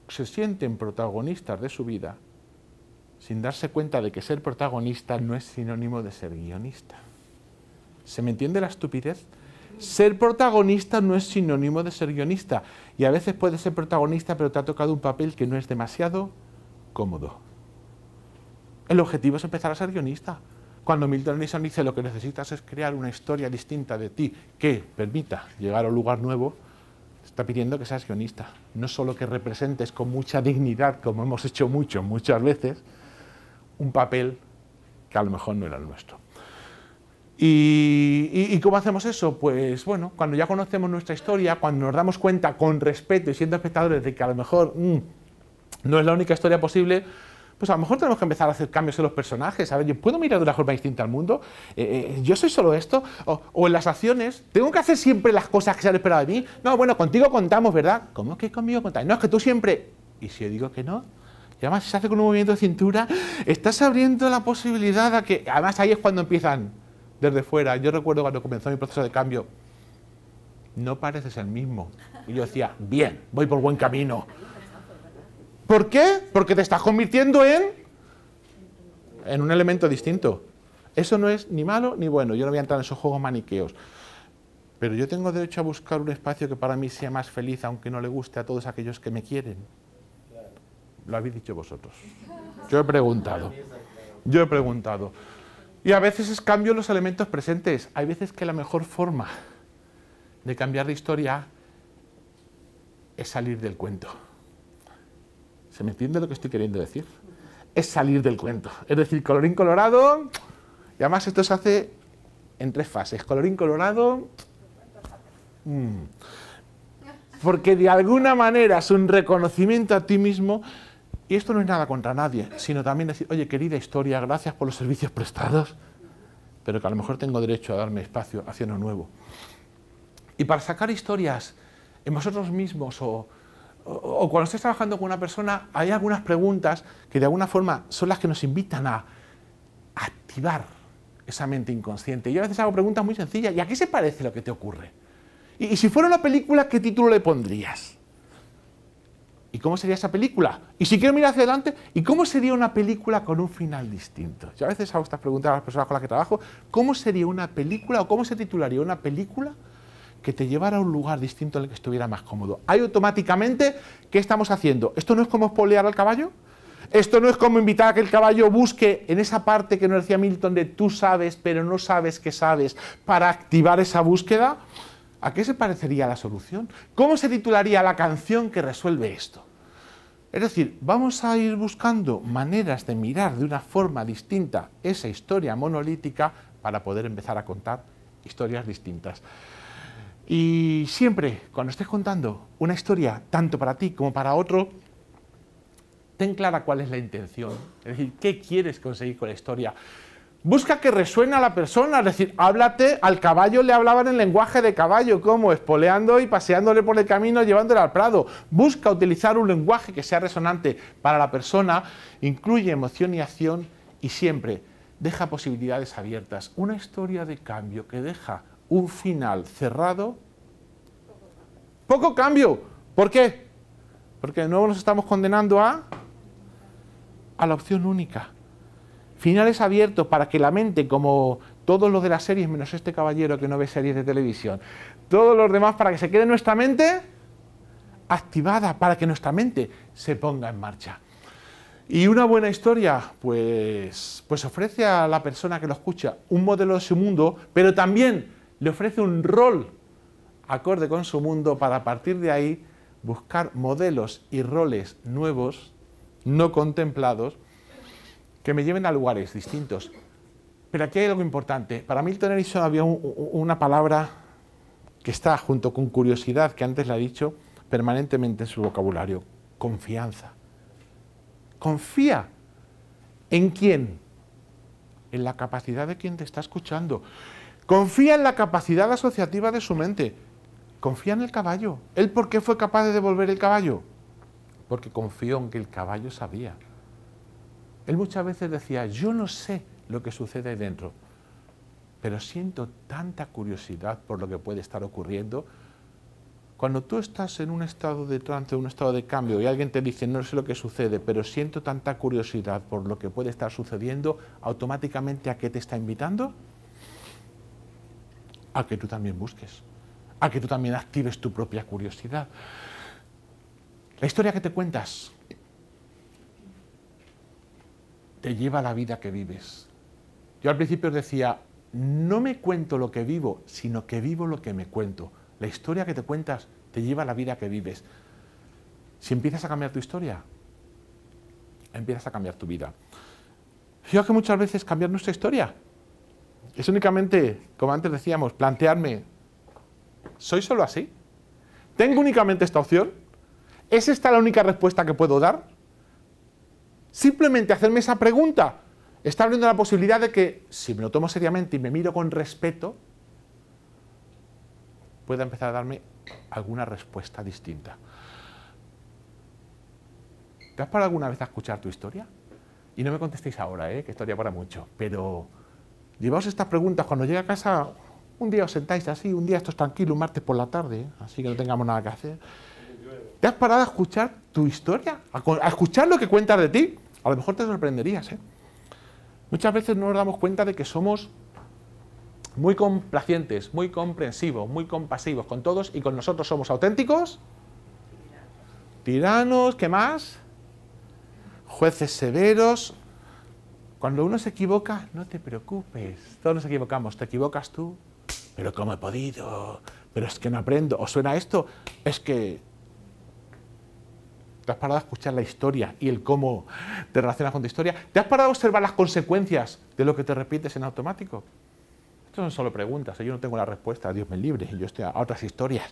se sienten protagonistas de su vida sin darse cuenta de que ser protagonista no es sinónimo de ser guionista. ¿Se me entiende la estupidez? Ser protagonista no es sinónimo de ser guionista. Y a veces puedes ser protagonista, pero te ha tocado un papel que no es demasiado cómodo. El objetivo es empezar a ser guionista. Cuando Milton Nixon dice lo que necesitas es crear una historia distinta de ti que permita llegar a un lugar nuevo, está pidiendo que seas guionista. No solo que representes con mucha dignidad, como hemos hecho mucho, muchas veces, un papel que a lo mejor no era el nuestro. ¿Y, cómo hacemos eso? Pues bueno, cuando ya conocemos nuestra historia, cuando nos damos cuenta con respeto y siendo espectadores de que a lo mejor mm, no es la única historia posible, pues a lo mejor tenemos que empezar a hacer cambios en los personajes. A ver, yo puedo mirar de una forma distinta al mundo. Eh, eh, yo soy solo esto. O, o, en las acciones, tengo que hacer siempre las cosas que se han esperado de mí. No, bueno, contigo contamos, ¿verdad? ¿Cómo que conmigo contáis? No, es que tú siempre. ¿Y si yo digo que no? Y además se hace con un movimiento de cintura, estás abriendo la posibilidad a que, además ahí es cuando empiezan desde fuera. Yo recuerdo cuando comenzó mi proceso de cambio, no pareces el mismo. Y yo decía, bien, voy por buen camino. ¿Por qué? Porque te estás convirtiendo en, en un elemento distinto. Eso no es ni malo ni bueno. Yo no voy a entrar en esos juegos maniqueos. Pero yo tengo derecho a buscar un espacio que para mí sea más feliz, aunque no le guste a todos aquellos que me quieren lo habéis dicho vosotros. Yo he preguntado. Yo he preguntado. Y a veces es cambio los elementos presentes. Hay veces que la mejor forma de cambiar de historia es salir del cuento. ¿Se me entiende lo que estoy queriendo decir? Es salir del cuento. Es decir, colorín colorado. Y además esto se hace en tres fases. Colorín colorado. Mm, porque de alguna manera es un reconocimiento a ti mismo y esto no es nada contra nadie, sino también decir, oye, querida historia, gracias por los servicios prestados, pero que a lo mejor tengo derecho a darme espacio hacia lo nuevo. Y para sacar historias en vosotros mismos o, cuando estés trabajando con una persona, hay algunas preguntas que de alguna forma son las que nos invitan a activar esa mente inconsciente. Yo a veces hago preguntas muy sencillas, ¿y a qué se parece lo que te ocurre? y si fuera una película, ¿qué título le pondrías? ¿Y cómo sería esa película? Y si quiero mirar hacia adelante, ¿y cómo sería una película con un final distinto? Yo a veces hago estas preguntas a las personas con las que trabajo, ¿cómo sería una película o cómo se titularía una película que te llevara a un lugar distinto en el que estuviera más cómodo? Hay automáticamente, ¿qué estamos haciendo? ¿Esto no es como espolear al caballo? Esto no es como invitar a que el caballo busque en esa parte que nos decía Milton de tú sabes, pero no sabes que sabes, para activar esa búsqueda. ¿A qué se parecería la solución? ¿Cómo se titularía la canción que resuelve esto? Es decir, vamos a ir buscando maneras de mirar de una forma distinta esa historia monolítica para poder empezar a contar historias distintas. Y siempre, cuando estés contando una historia, tanto para ti como para otro, ten clara cuál es la intención, es decir, qué quieres conseguir con la historia. Busca que resuene a la persona, es decir, háblate, al caballo le hablaban en lenguaje de caballo, como espoleando y paseándole por el camino, llevándole al prado. Busca utilizar un lenguaje que sea resonante para la persona, incluye emoción y acción y siempre deja posibilidades abiertas. Una historia de cambio que deja un final cerrado. Poco cambio. ¿Por qué? Porque de nuevo nos estamos condenando a, a la opción única Finales abiertos para que la mente, como todos los de las series, menos este caballero que no ve series de televisión, todos los demás para que se quede nuestra mente activada, para que nuestra mente se ponga en marcha. Y una buena historia, pues, pues ofrece a la persona que lo escucha un modelo de su mundo, pero también le ofrece un rol acorde con su mundo para a partir de ahí buscar modelos y roles nuevos, no contemplados, que me lleven a lugares distintos. Pero aquí hay algo importante. Para Milton Erickson había una palabra que está junto con curiosidad, que antes la ha dicho, permanentemente en su vocabulario, confianza. Confía. ¿En quién? En la capacidad de quien te está escuchando. Confía en la capacidad asociativa de su mente. Confía en el caballo. ...el por qué fue capaz de devolver el caballo? Porque confió en que el caballo sabía. Él muchas veces decía, yo no sé lo que sucede ahí dentro, pero siento tanta curiosidad por lo que puede estar ocurriendo. Cuando tú estás en un estado de trance, un estado de cambio, y alguien te dice, no sé lo que sucede, pero siento tanta curiosidad por lo que puede estar sucediendo, automáticamente a qué te está invitando? A que tú también busques, a que tú también actives tu propia curiosidad. La historia que te cuentas, te lleva la vida que vives. Yo al principio decía, no me cuento lo que vivo, sino que vivo lo que me cuento. La historia que te cuentas te lleva a la vida que vives. Si empiezas a cambiar tu historia, empiezas a cambiar tu vida. ...yo que muchas veces cambiar nuestra historia es únicamente, como antes decíamos, plantearme, ¿soy solo así? ¿Tengo únicamente esta opción? ¿Es esta la única respuesta que puedo dar? Simplemente hacerme esa pregunta está abriendo la posibilidad de que, si me lo tomo seriamente y me miro con respeto, pueda empezar a darme alguna respuesta distinta. ¿Te has parado alguna vez a escuchar tu historia? Y no me contestéis ahora, ¿eh? que esto haría para mucho, pero llevaos estas preguntas cuando llegue a casa, un día os sentáis así, un día esto es tranquilo, un martes por la tarde, ¿eh? así que no tengamos nada que hacer. ¿Te has parado a escuchar tu historia? ¿A, escuchar lo que cuentas de ti? A lo mejor te sorprenderías. ¿eh? Muchas veces no nos damos cuenta de que somos muy complacientes, muy comprensivos, muy compasivos con todos y con nosotros somos auténticos. Tiranos, ¿qué más? Jueces severos. Cuando uno se equivoca, no te preocupes. Todos nos equivocamos. ¿Te equivocas tú? Pero ¿cómo he podido? Pero es que no aprendo. ¿Os suena esto? Es que ¿Te has parado a escuchar la historia y el cómo te relacionas con tu historia? ¿Te has parado a observar las consecuencias de lo que te repites en automático? Estas son solo preguntas, ¿eh? yo no tengo la respuesta, Dios me libre, yo estoy a otras historias.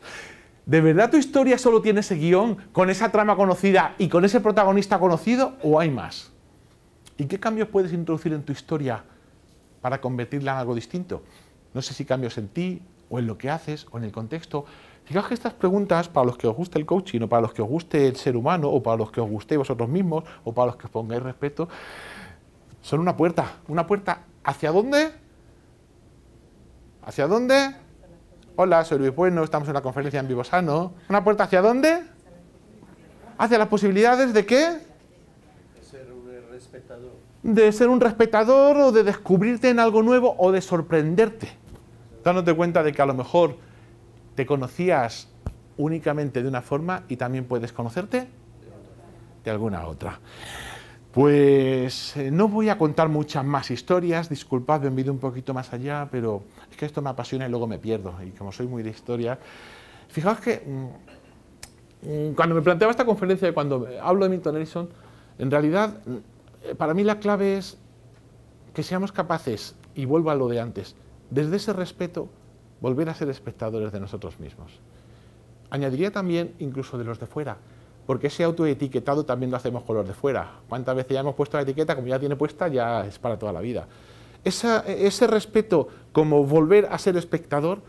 ¿De verdad tu historia solo tiene ese guión, con esa trama conocida y con ese protagonista conocido, o hay más? ¿Y qué cambios puedes introducir en tu historia para convertirla en algo distinto? No sé si cambios en ti, o en lo que haces, o en el contexto, Fijaos que estas preguntas, para los que os guste el coaching, o para los que os guste el ser humano, o para los que os guste vosotros mismos, o para los que os pongáis respeto, son una puerta. ¿Una puerta hacia dónde? ¿Hacia dónde? Hola, soy Luis Bueno, estamos en la conferencia en Vivo Sano. ¿Una puerta hacia dónde? ¿Hacia las posibilidades de qué? De ser un respetador. De ser un respetador o de descubrirte en algo nuevo o de sorprenderte. Dándote cuenta de que a lo mejor te conocías únicamente de una forma y también puedes conocerte de alguna otra. Pues eh, no voy a contar muchas más historias, disculpad, me envío un poquito más allá, pero es que esto me apasiona y luego me pierdo, y como soy muy de historia, fijaos que mm, mm, cuando me planteaba esta conferencia, cuando hablo de Milton Erickson, en realidad mm, para mí la clave es que seamos capaces, y vuelvo a lo de antes, desde ese respeto volver a ser espectadores de nosotros mismos. Añadiría también incluso de los de fuera, porque ese autoetiquetado también lo hacemos con los de fuera. ¿Cuántas veces ya hemos puesto la etiqueta? Como ya tiene puesta, ya es para toda la vida. ese respeto como volver a ser espectador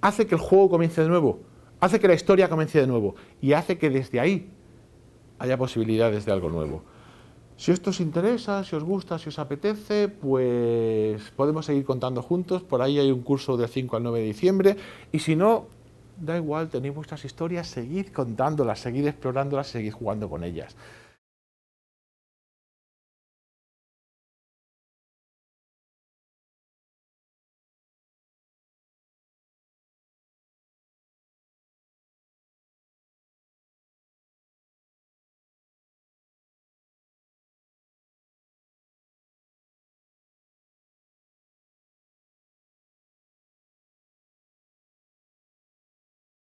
hace que el juego comience de nuevo, hace que la historia comience de nuevo y hace que desde ahí haya posibilidades de algo nuevo. Si esto os interesa, si os gusta, si os apetece, pues podemos seguir contando juntos. Por ahí hay un curso del 5 al 9 de diciembre. Y si no, da igual, tenéis vuestras historias, seguid contándolas, seguid explorándolas, seguid jugando con ellas.